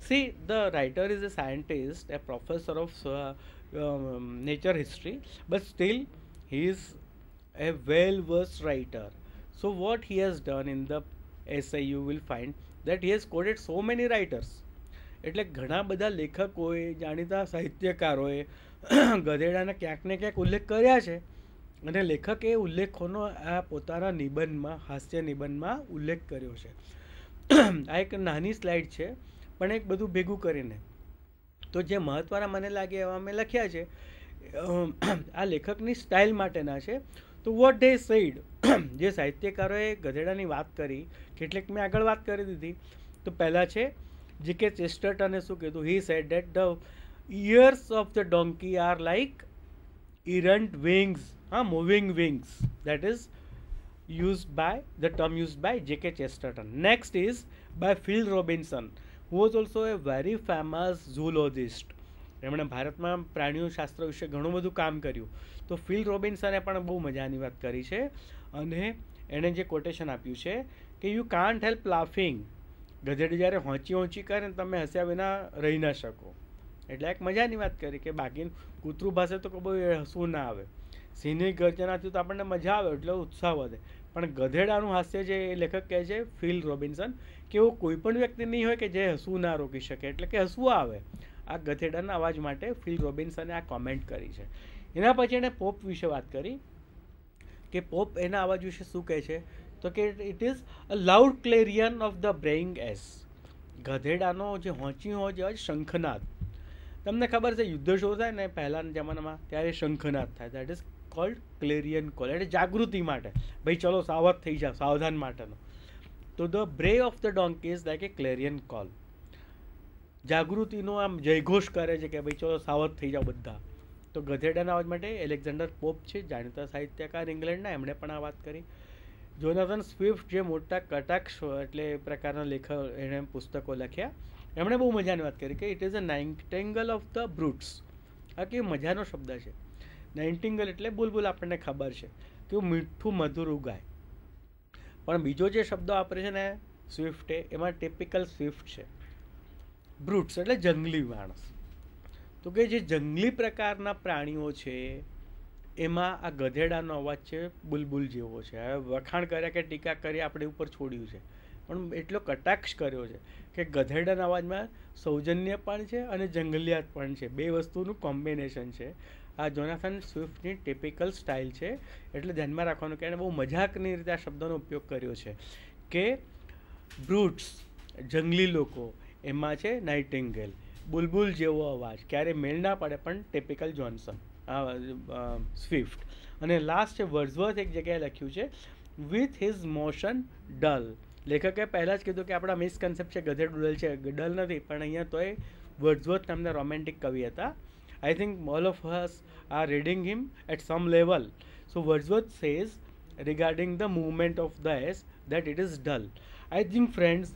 see the writer is a scientist a professor of uh, um, nature history but still he is a well versed writer so what he has done in the essay you will find that he has quoted so many writers એટલે ઘણા બધા લેખકોએ જાણીતા સાહિત્યકારોએ ગધેડાના ક્યાંક ને ક્યાંક ઉલ્લેખ કર્યા છે અને લેખકે ઉલ્લેખોનો આ પોતાના નિબંધમાં હાસ્ય નિબંધમાં ઉલ્લેખ કર્યો છે આ એક નાની સ્લાઇડ છે પણ એક બધું ભેગું કરીને તો જે મહત્ત્વના મને લાગે એવા મેં લખ્યા છે આ લેખકની સ્ટાઇલ માટેના છે તો વોટ ડે સેઇડ જે સાહિત્યકારોએ ગધેડાની વાત કરી કેટલીક મેં આગળ વાત કરી દીધી તો પહેલાં છે જે કે ચેસ્ટર્ટને શું કીધું he said that the ears of the donkey are like errant wings, huh, moving wings. That is used by the term used by J.K. Chesterton. Next is by Phil Robinson, who was also a very famous zoologist. એમણે ભારતમાં પ્રાણીઓ શાસ્ત્ર વિશે ઘણું બધું કામ કર્યું તો ફિલ રોબિન્સને પણ બહુ મજાની વાત કરી છે અને એણે જે કોટેશન આપ્યું છે કે યુ કાન્ટ હેલ્પ લાફિંગ ગધેડી જ્યારે હોંચી હોંચી કરે તમે હસ્યા વિના રહી ના શકો એટલે એક મજાની વાત કરી કે બાકી કૂતરું ભાષે તો કોઈ હસવું ના આવે સિંહની ગર્જનાથી તો આપણને મજા આવે એટલે ઉત્સાહ વધે પણ ગધેડાનું હાસ્ય જે લેખક કહે છે ફિલ રોબિન્સન કે એવું કોઈ પણ વ્યક્તિ નહીં હોય કે જે હસવું ના રોકી શકે એટલે કે હસવું આવે આ ગધેડાના અવાજ માટે ફિલ રોબિન્સને આ કોમેન્ટ કરી છે એના પછી એણે પોપ વિશે વાત કરી કે પોપ એના અવાજ વિશે શું કહે છે તો કે it is a loud clarion of the braying ass ગધેડાનો જે હોંચી હોજ શંખનાથ તમને ખબર છે યુદ્ધ શરૂ થાય ને પહેલાના જમાનામાં ત્યારે શંખનાદ થાય that is called clarion call એટલે જાગૃતિ માટે ભાઈ ચલો સાવધ થઈ જાઓ સાવધાન માટેનો તો the bray of the donkey is like a clarion call જાગૃતિનો આમ જયઘોષ કરે છે કે ભાઈ ચલો સાવધ થઈ જાઓ બધા તો ગધેડાના અવાજ માટે એલેક્ઝાન્ડર પોપ છે જાણીતા સાહિત્યકાર ઇંગ્લેન્ડના એમણે પણ આ વાત કરી જોનાથન સ્વિફ્ટ જે મોટા કટાક્ષ એટલે પ્રકારના લેખક એણે પુસ્તકો લખ્યા એમણે બહુ મજાની વાત કરી કે it is a nightingale of the brutes આ કે મજાનો શબ્દ છે નાઇન્ટિંગલ એટલે બુલબુલ આપણને ખબર છે કે મીઠું મધુર ઉગાય પણ બીજો જે શબ્દ વાપરે છે ને સ્વિફ્ટે એમાં ટિપિકલ સ્વિફ્ટ છે બ્રુટ્સ એટલે જંગલી માણસ તો કે જે જંગલી પ્રકારના પ્રાણીઓ છે એમાં આ ગધેડાનો અવાજ છે બુલબુલ જેવો છે હવે વખાણ કર્યા કે ટીકા કરી આપણી ઉપર છોડ્યું છે પણ એટલો કટાક્ષ કર્યો છે કે ગધેડાના અવાજમાં સૌજન્ય પણ છે અને જંગલિયાત પણ છે બે વસ્તુનું કોમ્બિનેશન છે આ જોનાથન સ્વિફ્ટની ટિપિકલ સ્ટાઇલ છે એટલે ધ્યાનમાં રાખવાનું કે એણે બહુ મજાકની રીતે આ શબ્દનો ઉપયોગ કર્યો છે કે બ્રુટ્સ જંગલી લોકો એમાં છે નાઇટિંગેલ બુલબુલ જેવો અવાજ ક્યારે મેળ ના પડે પણ ટિપિકલ જોન્સન સ્વિફ્ટ અને લાસ્ટ વર્ઝવર્થ એક જગ્યાએ લખ્યું છે વિથ હિઝ મોશન ડલ લેખકે પહેલાં જ કીધું કે આપણા મિસકન્સેપ્ટ છે ગધેડ ઉડલ છે ડલ નથી પણ અહીંયા તોય વર્ડ્સવર્થ નામના રોમેન્ટિક કવિ હતા I think all of us are reading him at some level. So Wordsworth says regarding the movement of the S that it is dull. I think friends,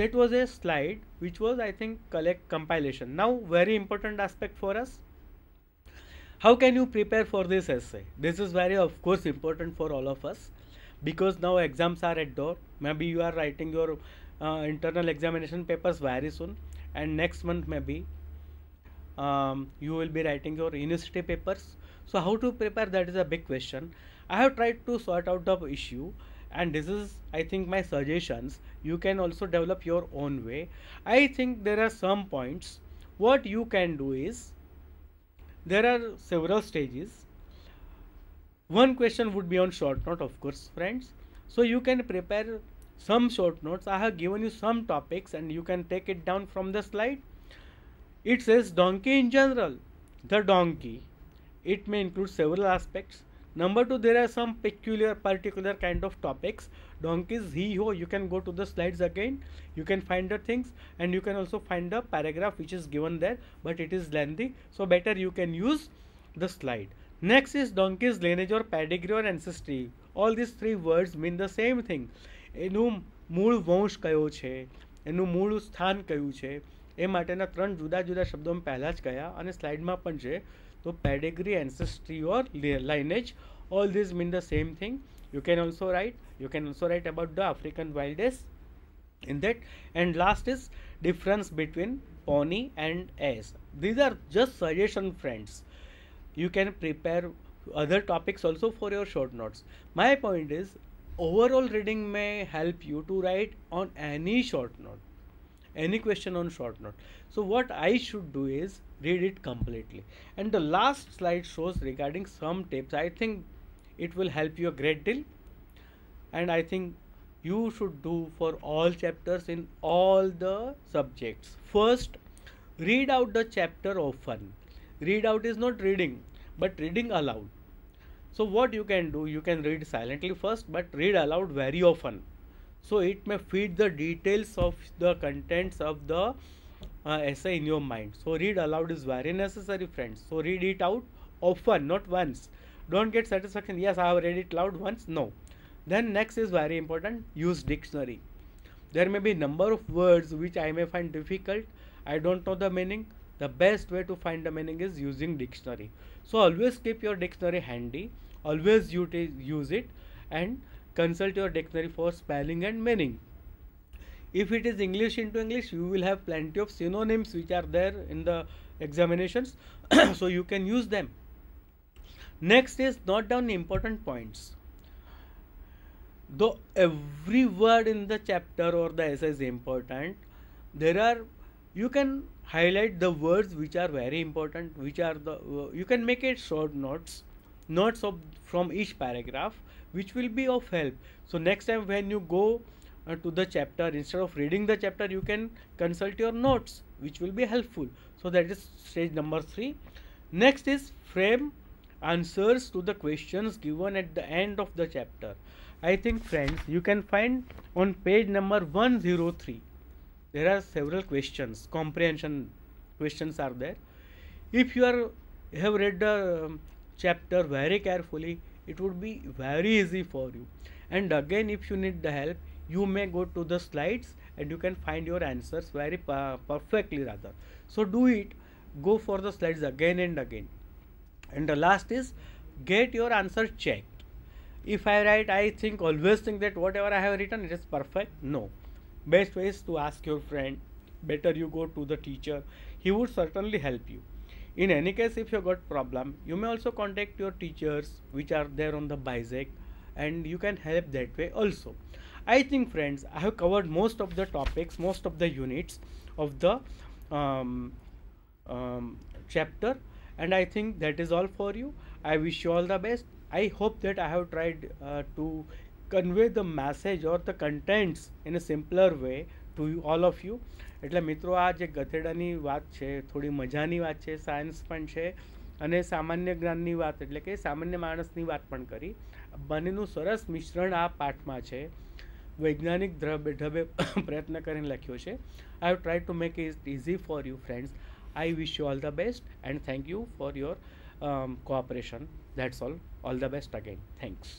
that was a slide which was I think collect compilation. Now very important aspect for us. How can you prepare for this essay? This is very of course important for all of us. because now exams are at door maybe you are writing your uh, internal examination papers very soon and next month maybe um, you will be writing your university papers so how to prepare that is a big question i have tried to sort out the issue and this is i think my suggestions you can also develop your own way i think there are some points what you can do is there are several stages one question would be on short note of course friends so you can prepare some short notes i have given you some topics and you can take it down from the slide it says donkey in general the donkey it may include several aspects number two there are some peculiar particular kind of topics donkeys he ho you can go to the slides again you can find the things and you can also find the paragraph which is given there but it is lengthy so better you can use the slide Next is donkey's lineage or pedigree or ancestry. All these three words mean the same thing. એનું મૂળ વંશ કયો છે એનું મૂળ સ્થાન કયું છે એ માટેના ત્રણ જુદા જુદા શબ્દો પહેલાં જ ગયા અને સ્લાઇડમાં પણ છે તો pedigree ancestry or lineage all these mean the same thing you can also write you can also write about the African wild ass in that and last is difference between pony and ass these are just suggestion friends you can prepare other topics also for your short notes my point is overall reading may help you to write on any short note any question on short note so what i should do is read it completely and the last slide shows regarding some tips i think it will help you a great deal and i think you should do for all chapters in all the subjects first read out the chapter often read out is not reading but reading aloud so what you can do you can read silently first but read aloud very often so it may feed the details of the contents of the uh, essay in your mind so read aloud is very necessary friends so read it out often not once don't get satisfaction yes i have read it loud once no then next is very important use dictionary there may be number of words which i may find difficult i don't know the meaning the best way to find the meaning is using dictionary so always keep your dictionary handy always use it and consult your dictionary for spelling and meaning if it is english into english you will have plenty of synonyms which are there in the examinations so you can use them next is note down important points though every word in the chapter or the essay is important there are you can highlight the words which are very important which are the uh, you can make it short notes notes of from each paragraph which will be of help so next time when you go uh, to the chapter instead of reading the chapter you can consult your notes which will be helpful so that is stage number 3 next is frame answers to the questions given at the end of the chapter i think friends you can find on page number 103 there are several questions comprehension questions are there if you are have read the um, chapter very carefully it would be very easy for you and again if you need the help you may go to the slides and you can find your answers very perfectly rather so do it go for the slides again and again and the last is get your answer checked if i write i think always think that whatever i have written it is perfect no best way is to ask your friend better you go to the teacher he would certainly help you in any case if you got problem you may also contact your teachers which are there on the bisec and you can help that way also i think friends i have covered most of the topics most of the units of the um, um, chapter and i think that is all for you i wish you all the best i hope that i have tried uh, to convey the message or the contents in a simpler way to you all of you એટલે મિત્રો આ જે ગધેડાની વાત છે થોડી મજાની વાત છે સાયન્સ પણ છે અને સામાન્ય જ્ઞાનની વાત એટલે કે સામાન્ય માણસની વાત પણ કરી બંનેનું સરસ મિશ્રણ આ પાઠમાં છે વૈજ્ઞાનિક ઢબે ઢબે પ્રયત્ન કરીને લખ્યો છે I try to make it easy for you friends I wish you all the best and thank you for your cooperation that's all all the best again thanks